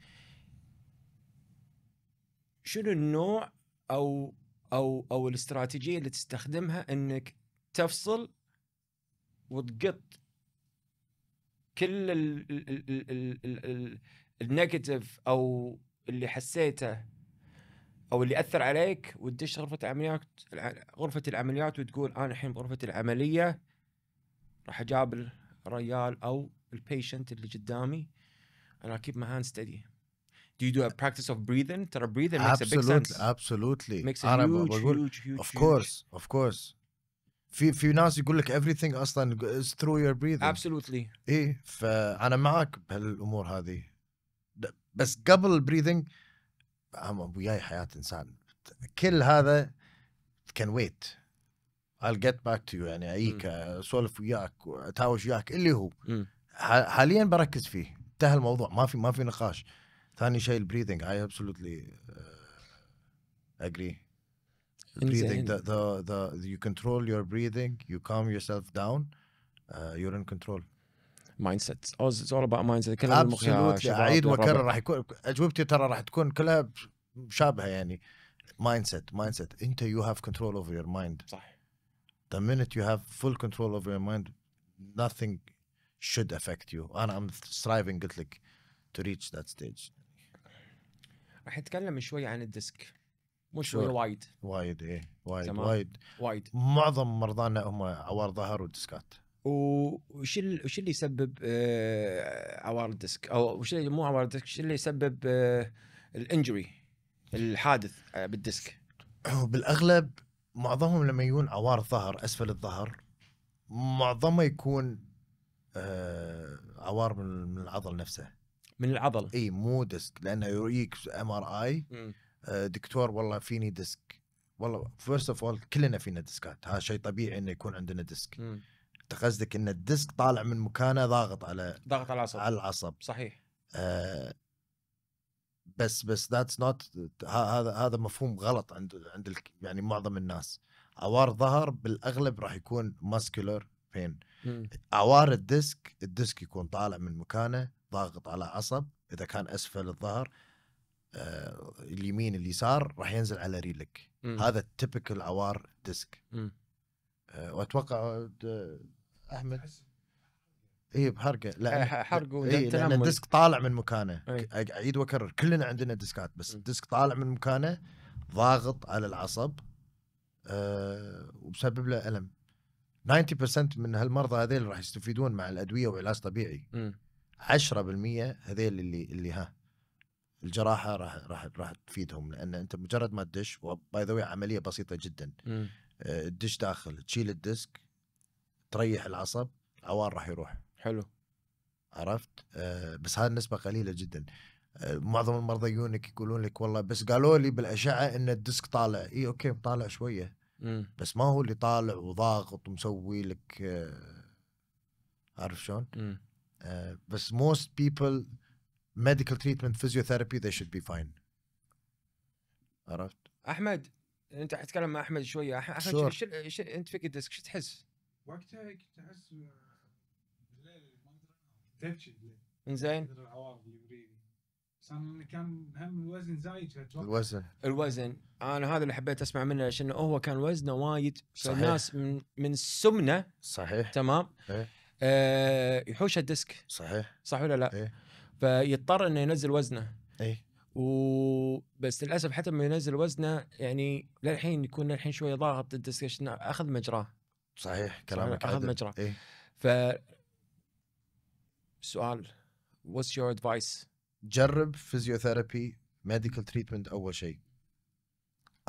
شنو النوع او او او الاستراتيجيه اللي تستخدمها انك تفصل وتقط كل النيجاتيف او اللي حسيته او اللي اثر عليك وتدش غرفه العمليات غرفه العمليات وتقول انا الحين بغرفه العمليه راح اجاب الريال او البيشنت اللي قدامي انا keep my hands steady do you do a practice of breathing ترى breathing makes absolutely, a big sense absolutely makes a أنا huge, huge huge of course huge. of course في في ناس يقول لك everything اصلا is through your breathing absolutely ايه فانا معك بهالامور هذه بس قبل breathing عم وياي حياه انسان كل هذا كان ويت I'll get back to you يعني اجيك اسولف وياك اتهاوش وياك اللي هو حاليا بركز فيه انتهى الموضوع ما في ما في نقاش ثاني شيء البريذنج اي ابسولوتلي اجري breathing the, the the you control your breathing you calm yourself down uh, you're in control مايند سيت اتس اول اباوت مايند سيت كلها بالمخ اعيد واكرر راح يكون اجوبتي ترى راح تكون كلها مشابهه يعني مايند سيت مايند سيت انت يو هاف كنترول اوفر يور مايند صح the minute you have full control over your mind nothing should affect you انا ام سترايفنج قلت لك تو ريتش ذات ستيج راح نتكلم شوي عن الديسك مو شوي وايد وايد ايه وايد وايد وايد معظم مرضانا هم عوار ظهر وديسكات وش اللي وش اللي يسبب عوار آه، الديسك او وش اللي مو عوار الديسك وش اللي يسبب آه، الانجري الحادث آه، بالديسك بالاغلب معظمهم لما يجون عوار ظهر اسفل الظهر معظمه يكون عوار من العضل نفسه من العضل اي مو ديسك لانه يوريك ام ار اي دكتور والله فيني ديسك والله فيرست اوف اول كلنا فينا ديسكات هذا شيء طبيعي انه يكون عندنا ديسك م. قصدك ان الديسك طالع من مكانه ضاغط على ضاغط على العصب على العصب صحيح آه بس بس ذاتس نوت هذا هذا مفهوم غلط عند عند يعني معظم الناس عوار ظهر بالاغلب راح يكون ماسكولر بين عوار الديسك الديسك يكون طالع من مكانه ضاغط على عصب اذا كان اسفل الظهر آه اليمين اليسار راح ينزل على ريلك مم. هذا التيبكال عوار ديسك آه واتوقع آه، احمد اي بحرقه لا حرقه إيه، لان الديسك طالع من مكانه أي. اعيد واكرر كلنا عندنا ديسكات بس إيه. الديسك طالع من مكانه ضاغط على العصب أه وبسبب له الم 90% من هالمرضى هذيل راح يستفيدون مع الادويه وعلاج طبيعي إيه. م. 10% هذيل اللي اللي ها الجراحه راح راح راح تفيدهم لان انت مجرد ما تدش وباي ذا عمليه بسيطه جدا أه تدش داخل تشيل الديسك تريح العصب العوار راح يروح حلو عرفت آه بس هذه النسبه قليله جدا آه معظم المرضى يجونك يقولون لك والله بس قالوا لي بالاشعه ان الديسك طالع اي اوكي طالع شويه مم. بس ما هو اللي طالع وضاغط ومسوي لك آه عارف شلون؟ آه بس موست بيبل ميديكال تريتمنت فيزيوثيرابي ذي شود بي فاين عرفت؟ احمد انت حتكلم مع احمد شويه احمد شو, شو, شو انت فيك الديسك شو تحس؟ وقتها كنت احس بالليل ما اقدر بالليل انزين العوارض اللي بريدي كان هم الوزن زايد الوزن الوزن انا هذا اللي حبيت اسمع منه عشان هو كان وزنه وايد فالناس من من سمنه صحيح تمام ايه. آه يحوش الديسك صحيح صح ولا لا؟ ايه. فيضطر انه ينزل وزنه ايه وبس للاسف حتى لما ينزل وزنه يعني للحين يكون للحين شويه ضاغط عشان اخذ مجراه صحيح كلامك اخذ مجرى إيه؟ ف سؤال واتس يور ادفايس جرب فيزيوثيرابي ميديكال تريتمنت اول شيء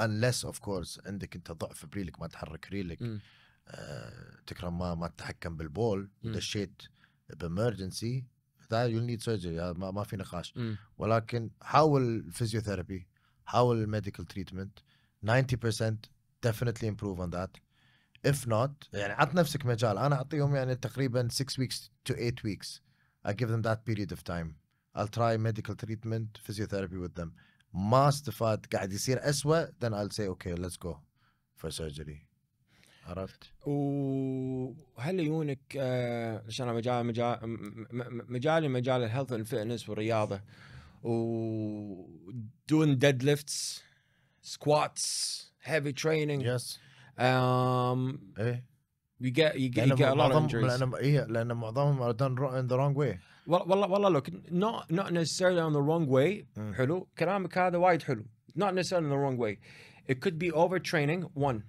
unless اوف كورس عندك انت ضعف بريلك ما تحرك ريلك آه تكرم ما ما تتحكم بالبول دشيت بامرجنسي ذا يو نيد سيرجري ما, في نقاش م. ولكن حاول الفيزيوثيرابي حاول الميديكال تريتمنت 90% ديفينتلي امبروف اون ذات اف نوت يعني عط نفسك مجال انا اعطيهم يعني تقريبا 6 ويكس تو 8 ويكس I give them that period of time I'll try medical treatment physiotherapy with them ما استفاد قاعد يصير اسوء then I'll say okay let's go for surgery عرفت وهل يونك آه، عشان آه مجال مجال مجالي مجال الهيلث والفitness والرياضه ودون ديد ليفتس سكواتس هيفي تريننج يس um, ايه eh? you get you get, you get a lot of injuries لان إيه لان معظمهم are done in the wrong way والله والله look not not necessarily on the wrong way mm. حلو كلامك هذا وايد حلو not necessarily in the wrong way it could be overtraining one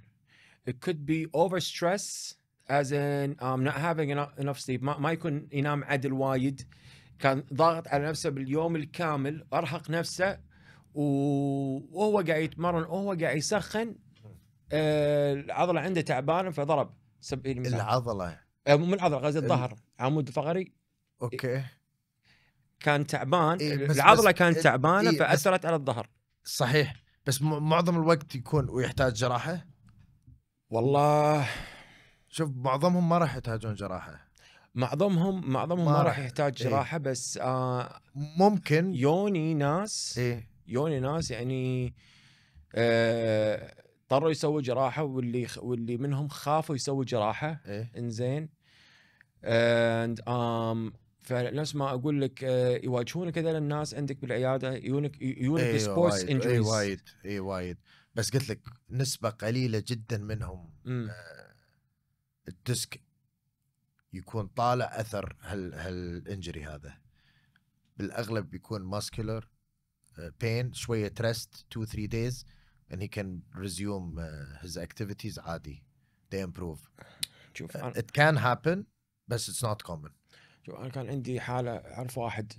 it could be overstress as in um, not having enough, enough sleep ما, ما يكون ينام عدل وايد كان ضاغط على نفسه باليوم الكامل ارهق نفسه وهو قاعد يتمرن وهو قاعد يسخن آه، العضله عنده تعبانه فضرب سبعين يعني مثال العضله آه مو العضله قصدي الظهر عمود فقري اوكي إيه. كان تعبان إيه العضله بس كانت إيه، تعبانه إيه فاثرت على الظهر صحيح بس معظم الوقت يكون ويحتاج جراحه والله شوف معظمهم ما راح يحتاجون جراحه معظمهم معظمهم ما, ما راح يحتاج إيه. جراحه إيه؟ بس آه ممكن يوني ناس إيه؟ يوني ناس يعني آه اضطروا يسووا جراحه واللي واللي منهم خافوا يسووا جراحه إيه؟ انزين اند ام um، فنفس ما اقول لك آه، يواجهونك كذا الناس عندك بالعياده يونك يونك أيوة سبورتس انجريز اي وايد اي إيه، وايد بس قلت لك نسبه قليله جدا منهم آه الديسك يكون طالع اثر هال هالانجري هذا بالاغلب بيكون ماسكولر بين شويه ترست 2 3 دايز and he can resume uh, his activities عادي they improve شوف uh, أنا... it can happen بس it's not common شوف انا كان عندي حاله اعرف واحد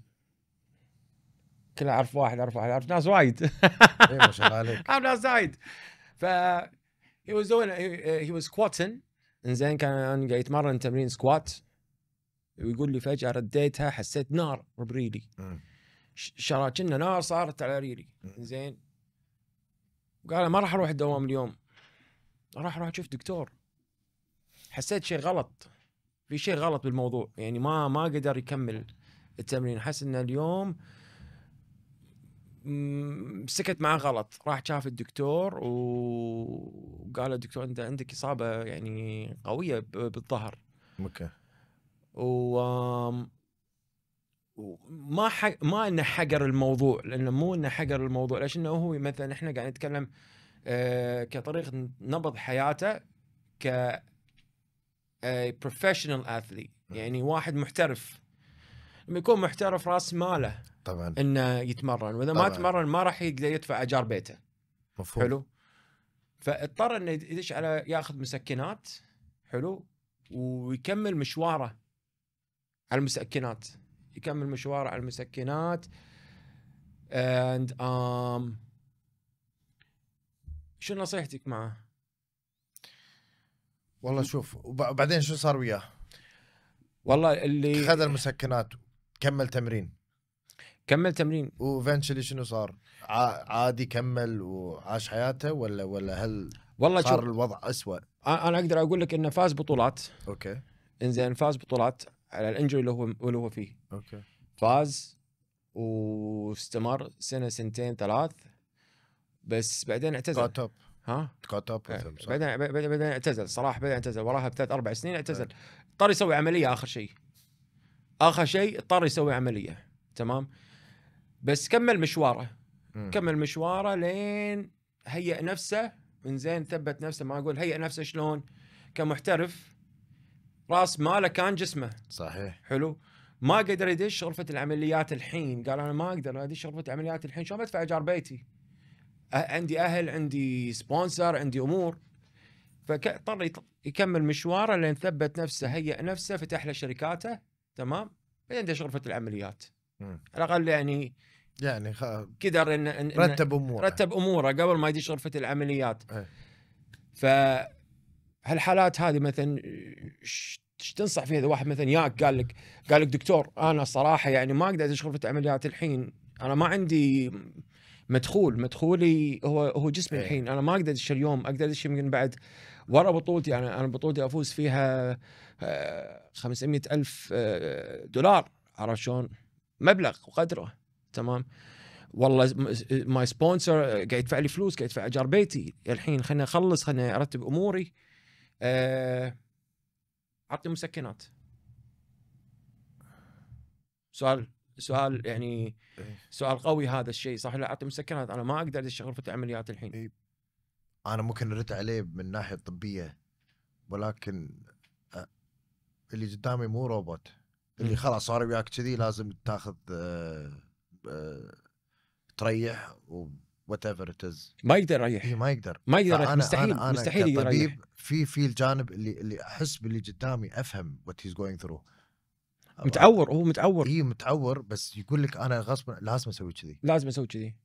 كل اعرف واحد اعرف واحد اعرف ناس وايد اي ما شاء الله عليك اعرف ناس وايد ف he was doing he, he was squatting انزين كان قاعد يتمرن تمرين سكوات ويقول لي فجاه رديتها حسيت نار بريلي شرى كنا نار صارت على ريلي زين وقال ما راح اروح الدوام اليوم راح اروح اشوف دكتور حسيت شيء غلط في شيء غلط بالموضوع يعني ما ما قدر يكمل التمرين حس انه اليوم سكت معاه غلط راح شاف الدكتور وقال الدكتور انت عندك اصابه يعني قويه بالظهر اوكي و ما حق ما انه حقر الموضوع لانه مو انه حقر الموضوع ليش انه هو مثلا احنا قاعد نتكلم آه كطريقه نبض حياته ك بروفيشنال آه، نعم. اثليت يعني واحد محترف لما يكون محترف راس ماله طبعا انه يتمرن واذا طبعاً. ما تمرن ما راح يقدر يدفع اجار بيته مفهوم حلو فاضطر انه يدش على ياخذ مسكنات حلو ويكمل مشواره على المسكنات يكمل مشواره على المسكنات and um, شو نصيحتك معه؟ والله شوف وبعدين شو صار وياه؟ والله اللي خذ المسكنات كمل تمرين كمل تمرين وفنشلي شنو صار؟ عادي كمل وعاش حياته ولا ولا هل والله صار الوضع اسوء؟ انا اقدر اقول لك انه فاز بطولات اوكي انزين فاز بطولات على الانجري اللي هو اللي هو فيه اوكي فاز واستمر سنه سنتين ثلاث بس بعدين اعتزل كات اب ها كات اب إيه. بعدين بعدين اعتزل صراحه بعدين اعتزل وراها بثلاث اربع سنين اعتزل إيه. اضطر يسوي عمليه اخر شيء اخر شيء اضطر يسوي عمليه تمام بس كمل مشواره م. كمل مشواره لين هيئ نفسه من زين ثبت نفسه ما اقول هيئ نفسه شلون كمحترف راس ماله كان جسمه صحيح حلو ما قدر يدش غرفه العمليات الحين قال انا ما اقدر ادش غرفه العمليات الحين شلون بدفع ايجار بيتي عندي اهل عندي سبونسر عندي امور فاضطر يكمل مشواره لين ثبت نفسه هيئ نفسه فتح له شركاته تمام بعدين دش غرفه العمليات على الاقل يعني يعني خ... قدر إن, إن, رتب اموره رتب اموره قبل ما يدش غرفه العمليات أه. ف هالحالات هذه مثلا ايش تنصح فيها اذا واحد مثلا ياك قال لك قال لك دكتور انا صراحه يعني ما اقدر ادش غرفه عمليات الحين انا ما عندي مدخول مدخولي هو هو جسمي إيه. الحين انا ما اقدر ادش اليوم اقدر ادش يمكن بعد ورا بطولتي انا انا بطولتي افوز فيها 500 آه، الف آه، دولار عرفت شلون؟ مبلغ وقدره تمام والله ماي سبونسر قاعد يدفع لي فلوس قاعد يدفع اجار بيتي الحين خليني اخلص خليني ارتب اموري آه عطي مسكنات سؤال سؤال يعني إيه. سؤال قوي هذا الشيء صح لا اعطي مسكنات انا ما اقدر ادش غرفه العمليات الحين إيه. انا ممكن ارد عليه من الناحيه الطبيه ولكن آه، اللي قدامي مو روبوت اللي خلاص صار وياك كذي لازم تاخذ آه، آه، تريح و وات ايفر ات از ما يقدر يريح إيه، ما يقدر ما يقدر أنا مستحيل أنا أنا مستحيل يقدر يريح في في الجانب اللي اللي احس باللي قدامي افهم وات هيز جوينج ثرو متعور هو متعور اي متعور بس يقول لك انا غصبا لازم اسوي كذي لازم اسوي كذي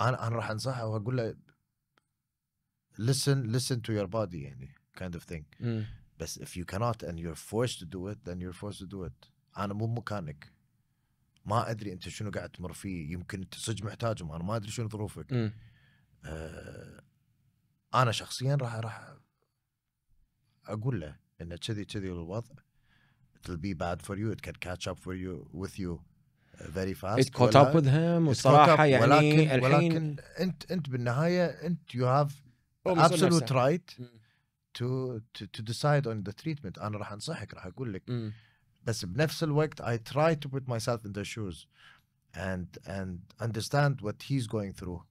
انا انا راح انصحه واقول له listen listen to your body يعني kind of thing mm. بس if you cannot and you're forced to do it then you're forced to do it انا مو مكانك ما ادري انت شنو قاعد تمر فيه يمكن انت صدق محتاجهم انا ما ادري شنو ظروفك آه انا شخصيا راح راح اقول له ان كذي كذي الوضع it'll be bad for you it can catch up for you with you فيري فاست كوت اب وذ him والصراحه يعني ولكن الحين ولكن انت انت بالنهايه انت يو هاف absolute right to, to to decide on the treatment انا راح انصحك راح اقول لك بس بنفس الوقت I try to put myself in their shoes and and understand what he's going through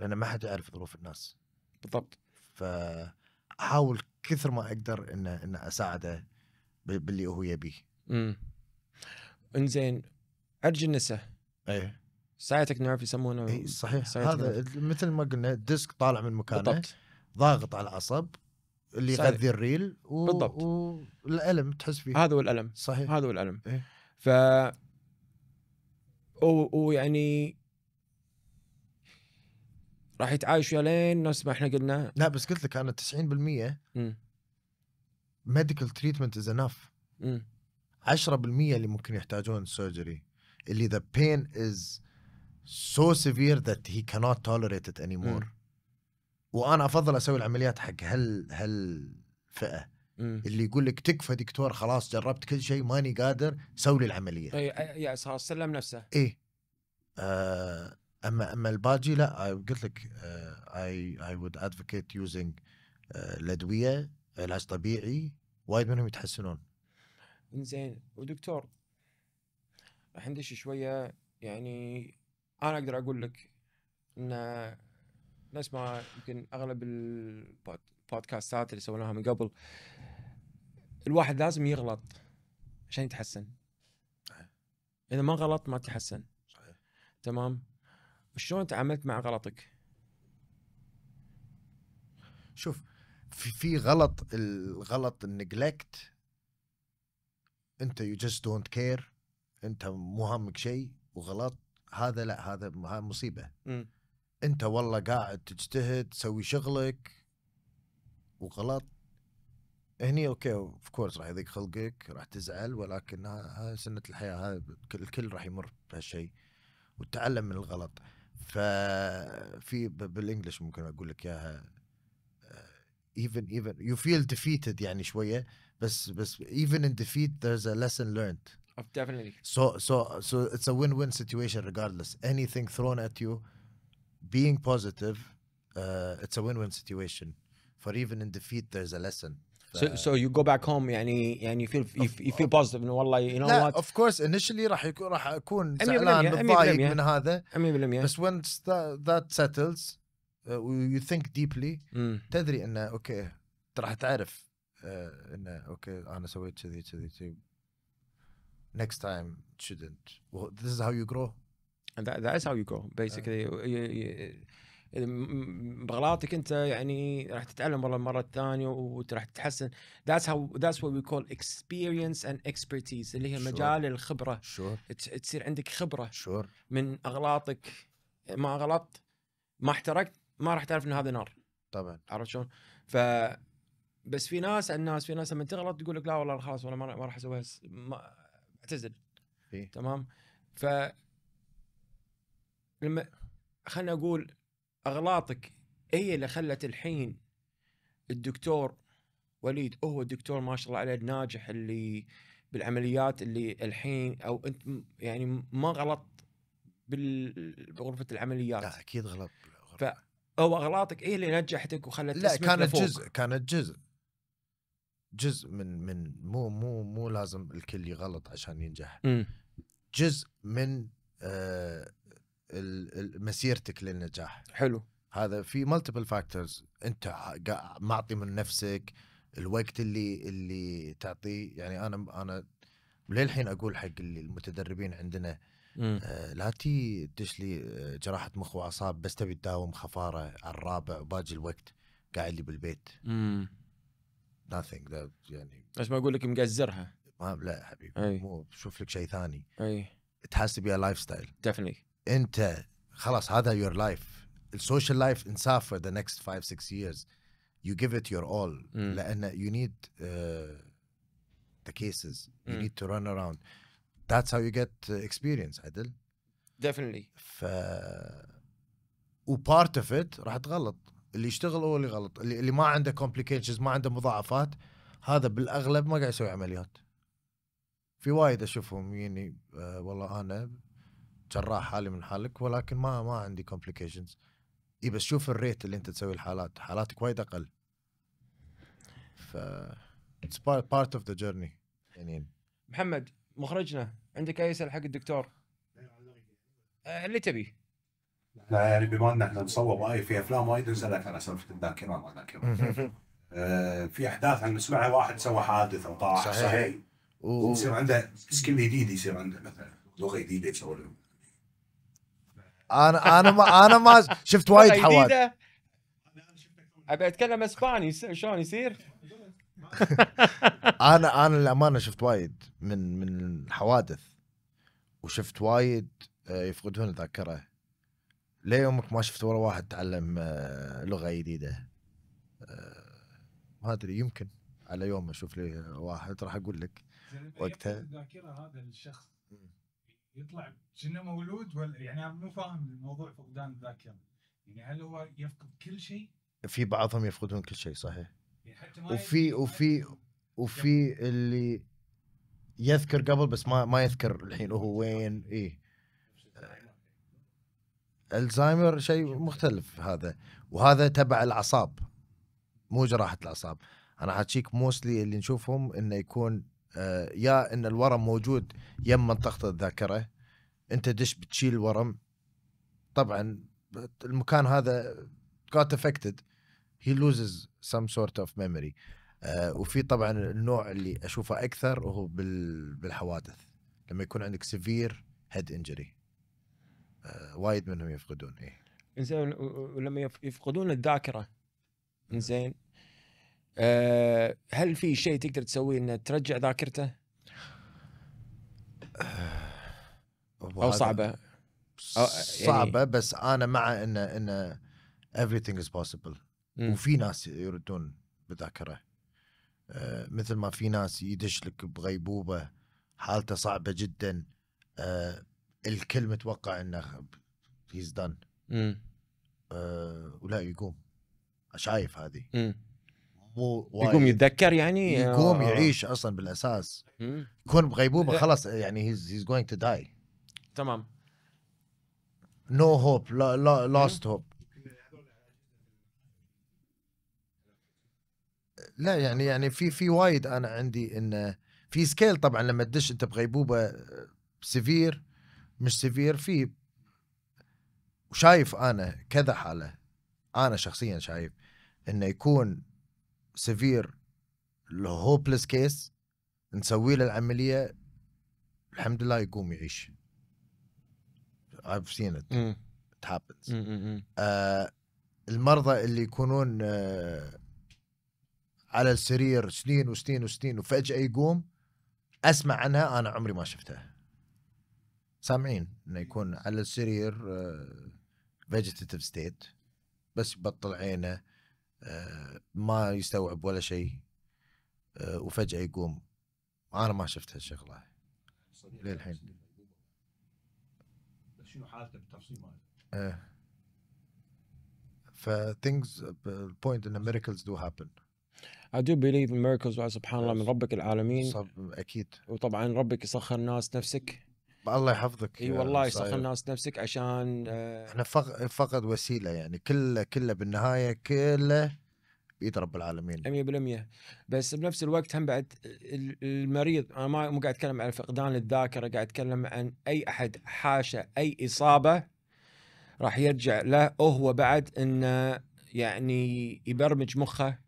لان ما حد يعرف ظروف الناس بالضبط فاحاول كثر ما اقدر ان ان اساعده باللي هو يبيه انزين عرج النسا ايه ساعتك نعرف يسمونه ايه صحيح هذا مثل ما قلنا الديسك طالع من مكانه بالضبط. ضاغط على العصب اللي يغذي الريل و... بالضبط والالم تحس فيه هذا هو الالم صحيح هذا هو الالم إيه؟ ف ويعني راح يتعايش لين نفس ما احنا قلنا لا بس قلت لك انا 90% ميديكال تريتمنت از انف 10% اللي ممكن يحتاجون سيرجري اللي ذا بين از سو سيفير ذات هي كانوت توليريت ات اني مور وانا افضل اسوي العمليات حق هال هالفئه إمم. اللي يقول لك تكفى دكتور خلاص جربت كل شيء ماني قادر سوي لي العمليه اي يا صار سلم نفسه اي آه اما اما الباجي لا آه، قلت لك اي اي وود ادفوكيت يوزنج الادويه علاج طبيعي وايد منهم يتحسنون زين ودكتور الحين ندش شويه يعني انا اقدر اقول لك ان نفس ما يمكن اغلب البودكاستات اللي سويناها من قبل الواحد لازم يغلط عشان يتحسن اذا ما غلط ما تتحسن تمام شلون تعاملت مع غلطك شوف في في غلط الغلط النجلكت انت يو جاست دونت كير انت مو همك شيء وغلط هذا لا هذا مصيبه م. انت والله قاعد تجتهد تسوي شغلك وغلط هني اوكي اوف كورس راح يضيق خلقك راح تزعل ولكن هاي سنه الحياه هاي الكل راح يمر بهالشيء وتتعلم من الغلط ففي بالانجلش ممكن اقول لك اياها آه، even even you feel defeated يعني شويه بس بس even in defeat there's a lesson learned oh, definitely so so so it's a win-win situation regardless anything thrown at you being positive, uh, it's a win-win situation. For even in defeat, there's a lesson. So, uh, so you go back home يعني and you feel you, you feel positive انه والله you know لا, what of course initially راح يكون راح اكون زعلان متضايق من هذا 100% بس once that, that settles uh, you think deeply mm. تدري انه اوكي انت راح تعرف uh, انه اوكي انا سويت كذي كذي كذي next time shouldn't well, this is how you grow And that, that is how you go basically. آه. بغلاطك انت يعني راح تتعلم والله المره الثانيه وراح تتحسن ذاتس هاو ذاتس وات وي كول اكسبيرينس اند اكسبرتيز اللي هي مجال الخبره شور sure. تصير عندك خبره شور sure. من اغلاطك ما غلطت ما احترقت ما راح تعرف ان هذا نار طبعا عرفت شلون؟ ف بس في ناس الناس في ناس لما تغلط تقول لك لا والله خلاص والله ما راح اسويها اعتزل إيه. تمام؟ ف لما خلنا اقول اغلاطك هي اللي خلت الحين الدكتور وليد هو الدكتور ما شاء الله عليه الناجح اللي بالعمليات اللي الحين او انت يعني ما غلط بغرفه العمليات لا اكيد غلط فهو اغلاطك هي اللي نجحتك وخلت لا كانت لفوق. جزء كانت جزء جزء من من مو مو مو لازم الكل يغلط عشان ينجح م. جزء من آه مسيرتك للنجاح حلو هذا في مالتيبل فاكتورز انت معطي من نفسك الوقت اللي اللي تعطيه يعني انا انا للحين اقول حق المتدربين عندنا آه لا تي تدش لي آه، جراحه مخ واعصاب بس تبي تداوم خفاره على الرابع وباقي الوقت قاعد لي بالبيت امم يعني بس ما اقول لك مقزرها ما لا حبيبي أي. مو شوف لك شيء ثاني اي تحاسب يا لايف ستايل ديفنتلي انت خلاص هذا يور لايف السوشيال لايف انساف فور ذا نكست 5 6 years يو جيف ات يور اول لان يو نيد ذا كيسز يو نيد تو need اراوند ذاتس هاو يو جيت اكسبيرينس عدل ديفينتلي ف وبارت اوف ات راح تغلط اللي يشتغل هو اللي غلط اللي, اللي ما عنده كومبليكيشنز ما عنده مضاعفات هذا بالاغلب ما قاعد يسوي عمليات في وايد اشوفهم يعني آه والله انا جراح حالي من حالك ولكن ما ما عندي كومبليكيشنز اي بس شوف الريت اللي انت تسوي الحالات حالاتك وايد اقل ف اتس بارت اوف ذا جيرني يعني محمد مخرجنا عندك اي اسئله حق الدكتور؟ آه، اللي تبي لا يعني بما ان احنا نصور وايد في افلام وايد نزلت على سالفه الذاكره ما الذاكره آه، في احداث عن نسمعها واحد سوى حادث او طاح صحيح, صحيح. ويصير عنده سكيل جديد يصير عنده مثلا لغه جديده يسوي انا انا ما انا ما شفت وايد حوادث ابي اتكلم اسباني شلون يصير؟ انا انا للامانه شفت وايد من من الحوادث وشفت وايد آه، يفقدون الذاكره ليومك ما شفت ولا واحد تعلم آه، لغه جديده آه، ما ادري يمكن على يوم اشوف لي واحد راح اقول لك وقتها الذاكره هذا الشخص يطلع كأنه مولود ولا يعني انا مو فاهم الموضوع فقدان الذاكره يعني هل هو يفقد كل شيء؟ في بعضهم يفقدون كل شيء صحيح يعني حتى ما وفي وفي وفي اللي يذكر قبل بس ما ما يذكر الحين هو وين اي الزهايمر شيء مختلف هذا وهذا تبع الاعصاب مو جراحه الاعصاب انا حاكيك موستلي اللي نشوفهم انه يكون آه، يا ان الورم موجود يم منطقه الذاكره انت دش بتشيل الورم طبعا المكان هذا got affected he loses some sort of memory آه وفي طبعا النوع اللي اشوفه اكثر وهو بالحوادث لما يكون عندك سيفير هيد انجري وايد منهم يفقدون ايه زين ولما يفقدون الذاكره زين هل في شيء تقدر تسويه انه ترجع ذاكرته؟ او صعبه؟ يعني صعبه يعني بس انا مع ان ان everything is possible مم. وفي ناس يردون بذاكره أه مثل ما في ناس يدش لك بغيبوبه حالته صعبه جدا أه الكل متوقع انه هيز دان أه ولا يقوم شايف هذه مو وايد يقوم يتذكر يعني يقوم آه. يعيش اصلا بالاساس يكون بغيبوبه خلاص يعني هيز هيز جوينج تو داي تمام نو هوب لوست هوب لا يعني يعني في في وايد انا عندي انه في سكيل طبعا لما تدش انت بغيبوبه سفير آه، مش سفير في وشايف انا كذا حاله انا شخصيا شايف انه يكون سيفير هوبلس كيس نسوي له العمليه الحمد لله يقوم يعيش I've seen it mm. it happens آه المرضى اللي يكونون آه على السرير سنين وسنين وسنين وفجاه يقوم اسمع عنها انا عمري ما شفتها سامعين انه يكون على السرير فيجيتيف آه، ستيت بس يبطل عينه آه، ما يستوعب ولا شيء آه، وفجاه يقوم انا ما شفت هالشغله للحين شنو حالته بالتفصيل مالته؟ آه. ايه point in the miracles do happen. I do believe in miracles سبحان الله من ربك العالمين صب... اكيد وطبعا ربك يسخر ناس نفسك الله يحفظك اي والله يسخر ناس نفسك عشان آه، احنا فقد وسيله يعني كله كله بالنهايه كله بيد رب العالمين 100% بس بنفس الوقت هم بعد المريض انا ما مو قاعد اتكلم عن فقدان الذاكره قاعد اتكلم عن اي احد حاشا اي اصابه راح يرجع له هو بعد انه يعني يبرمج مخه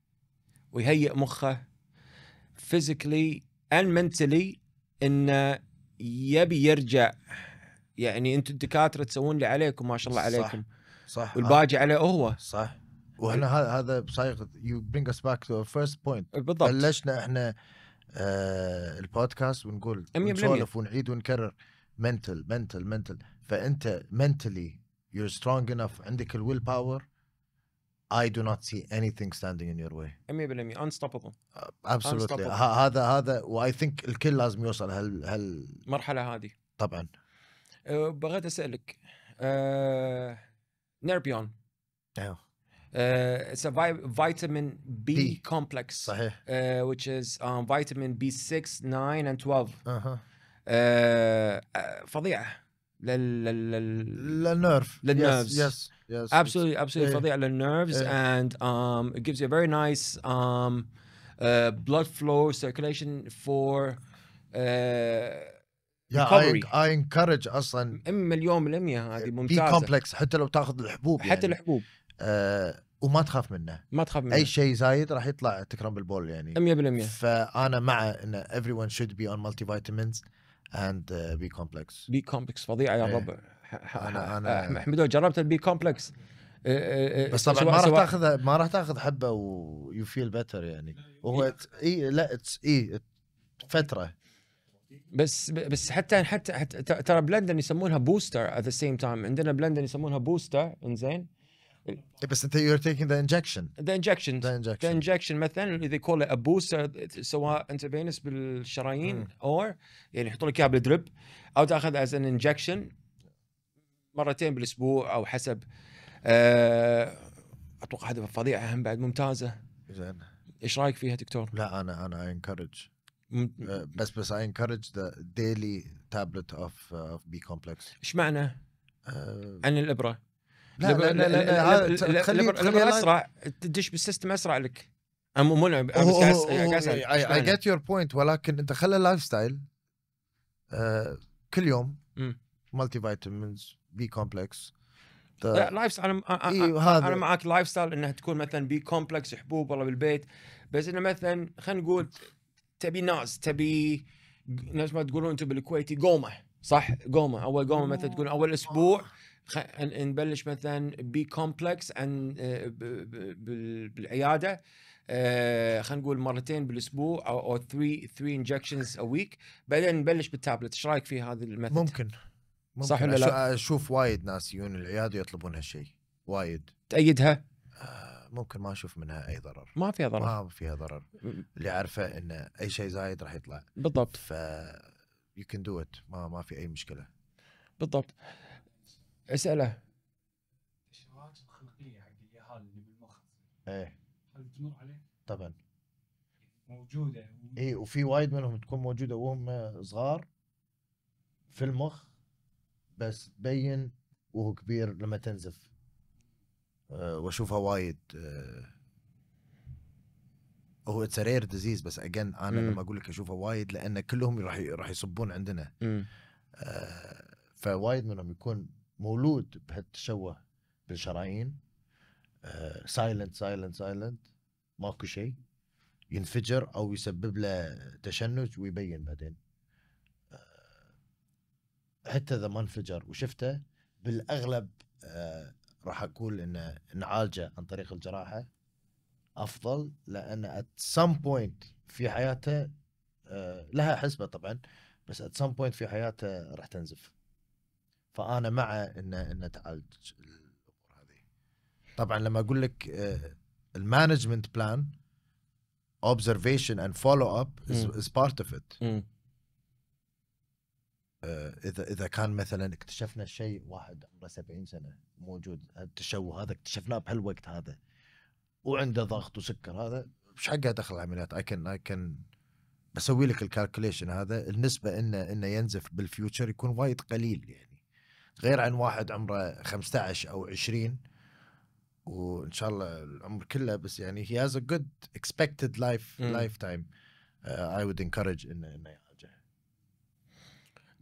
ويهيئ مخه فيزيكلي اند منتلي انه يبي يرجع يعني انتم الدكاتره تسوون اللي عليكم ما شاء الله عليكم صح, صح والباقي آه. عليه هو صح واحنا إيه. هذا هذا صايغ يو برينج اس باك تو فيرست بوينت بالضبط بلشنا احنا آه البودكاست ونقول نسولف ونعيد ونكرر منتل منتل منتل فانت منتلي يور سترونج انف عندك الويل باور I do not see anything standing in your way 100% unstoppable absolutely unstoppable. هذا هذا I think الكل لازم يوصل هال هال المرحله هذه طبعا أه بغيت اسالك أه... نيربيون ايوه Uh, it's a vi- vitamin B, B. complex, صحيح. Uh, which is um, vitamin B6, 9, and 12. اها. Uh-huh. Uh, uh, فظيعه لل لل للنيرف للنيرفز يس يس ابسولي ابسولي فظيع للنيرفز اند um it gives you a very nice um uh, blood flow يا اي انكرج اصلا مليون بالمية هذه ممتازة بي كومبلكس حتى لو تاخذ الحبوب يعني. حتى الحبوب آه وما تخاف منه ما تخاف منه اي شيء زايد راح يطلع تكرم بالبول يعني 100% فانا مع ان everyone should be on multivitamins اند بي كومبلكس بي كومبلكس فظيعه يا إيه. رب انا انا محمد جربت البي إيه، كومبلكس إيه، بس طبعا ما راح تاخذ ما راح تاخذ حبه ويو فيل بيتر يعني وهو اي لا اتس اي فتره بس بس حتى, حتى ترى بلندن يسمونها بوستر ات ذا سيم تايم عندنا بلندن يسمونها بوستر انزين بس انت يو تيكينج ذا انجكشن ذا انجكشن ذا انجكشن مثلا اذا كول ا بوستر سواء انت بينس بالشرايين اور mm. يعني يحطوا لك اياها بالدريب او تاخذ از ان انجكشن مرتين بالاسبوع او حسب آه، اتوقع هذا فظيعه هم بعد ممتازه زين ايش رايك فيها دكتور؟ لا انا انا انكرج آه، بس بس اي انكرج ذا ديلي تابلت اوف بي كومبلكس ايش معنى؟ آه، عن الابره لا لا لا لا اسرع تدش بالسيستم اسرع لك لا لا اي جيت يور بوينت ولكن انت خلى اللايف آه، ستايل كل يوم مالتي فيتامينز بي كومبلكس لا لايف ستايل انا لا إيه، معاك لايف ستايل انها تكون مثلا بي كومبلكس حبوب والله بالبيت بس انه مثلا خلينا نقول تبي ناز تبي ناس ما تقولون انتم بالكويتي قومه صح قومه اول قومه مثلا تقول اول اسبوع آه. نبلش مثلا بي كومبلكس عن بالعياده آه، خلينا نقول مرتين بالاسبوع او 3 3 انجكشنز ا ويك بعدين نبلش بالتابلت ايش رايك في هذا الميثود ممكن ممكن صح ولا لا؟ اشوف وايد ناس يجون العياده يطلبون هالشيء وايد تأيدها؟ آه، ممكن ما اشوف منها اي ضرر ما فيها ضرر ما فيها ضرر اللي اعرفه انه اي شيء زايد راح يطلع بالضبط ف يو كان دو ات ما ما في اي مشكله بالضبط اساله الشغلات الخلقيه حق اليهال اللي بالمخ ايه هل تمر عليه؟ طبعا موجوده اي وفي وايد منهم تكون موجوده وهم صغار في المخ بس تبين وهو كبير لما تنزف أه واشوفها وايد أه هو اتس ديزيز بس اجين انا م. لما اقول لك اشوفها وايد لان كلهم راح راح يصبون عندنا آه فوايد منهم يكون مولود بهالتشوه بالشرايين سايلنت سايلنت سايلنت ماكو شيء ينفجر او يسبب له تشنج ويبين بعدين آه، حتى اذا ما انفجر وشفته بالاغلب آه، راح اقول انه نعالجه عن طريق الجراحه افضل لان ات سم بوينت في حياته آه، لها حسبه طبعا بس ات سم بوينت في حياته راح تنزف فانا مع ان ان تعالج الامور هذه طبعا لما اقول لك المانجمنت بلان اوبزرفيشن اند فولو اب از بارت اوف ات اذا اذا كان مثلا اكتشفنا شيء واحد عمره 70 سنه موجود التشوه هذا اكتشفناه بهالوقت هذا وعنده ضغط وسكر هذا مش حقه دخل العمليات اي كان اي كان بسوي لك الكالكوليشن هذا النسبه انه انه ينزف بالفيوتشر يكون وايد قليل يعني غير عن واحد عمره 15 او 20 وان شاء الله العمر كله بس يعني he has a good expected life م. lifetime uh, I would encourage انه انه يراجع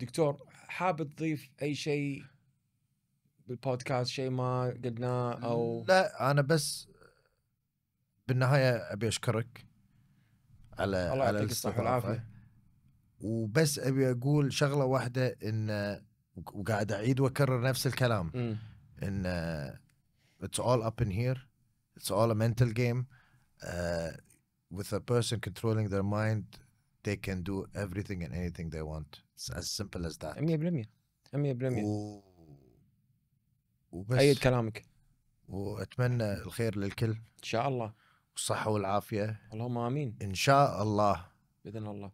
دكتور حاب تضيف اي شيء بالبودكاست شيء ما قلناه او لا انا بس بالنهايه ابي اشكرك على الله يعطيك الصحه والعافيه وبس ابي اقول شغله واحده انه وقاعد اعيد واكرر نفس الكلام ان اتس اول اب ان هير اتس اول ا mental جيم uh, with a person controlling their mind they can do everything and anything they want it's as simple as that 100% 100% وبس ايد كلامك واتمنى الخير للكل ان شاء الله والصحه والعافيه اللهم امين ان شاء الله باذن الله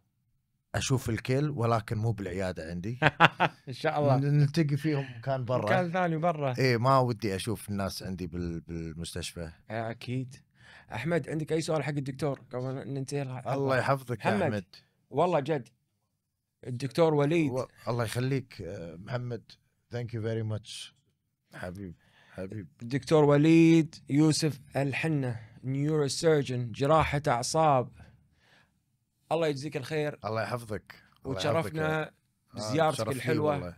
اشوف الكل ولكن مو بالعياده عندي ان شاء الله نلتقي فيهم مكان برا مكان ثاني برا اي ما ودي اشوف الناس عندي بالمستشفى اكيد احمد عندك اي سؤال حق الدكتور قبل ننتهي الله يحفظك يا احمد والله جد الدكتور وليد و... الله يخليك آه، محمد ثانك يو فيري ماتش حبيب حبيب الدكتور وليد يوسف الحنه نيورو سيرجن جراحه اعصاب الله يجزيك الخير الله يحفظك الله وتشرفنا آه، بزيارتك آه الحلوه والله.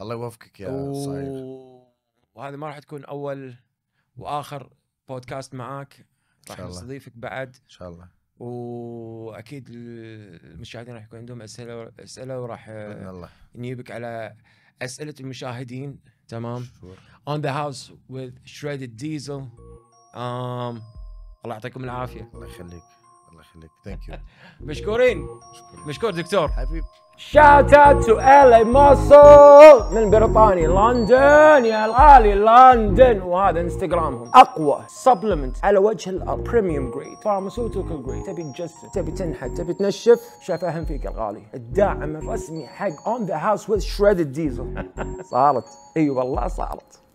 الله يوفقك يا و... صايف وهذه ما راح تكون اول واخر بودكاست معاك راح نستضيفك بعد ان شاء الله واكيد المشاهدين راح يكون عندهم اسئله اسئله وراح آه، نجيبك على اسئله المشاهدين تمام اون ذا هاوس وذ شريدد ديزل الله يعطيكم العافيه الله يخليك يخليك ثانك يو مشكورين مشكور دكتور حبيبي شاوت اوت تو ال اي من بريطانيا لندن يا الغالي لندن وهذا انستغرامهم اقوى سبلمنت على وجه الارض بريميوم جريد فارماسيوتيكال جريد تبي تجسد تبي تنحت تبي تنشف اهم فيك الغالي الداعم الرسمي حق اون ذا هاوس وذ شريدد ديزل صارت اي أيوة والله صارت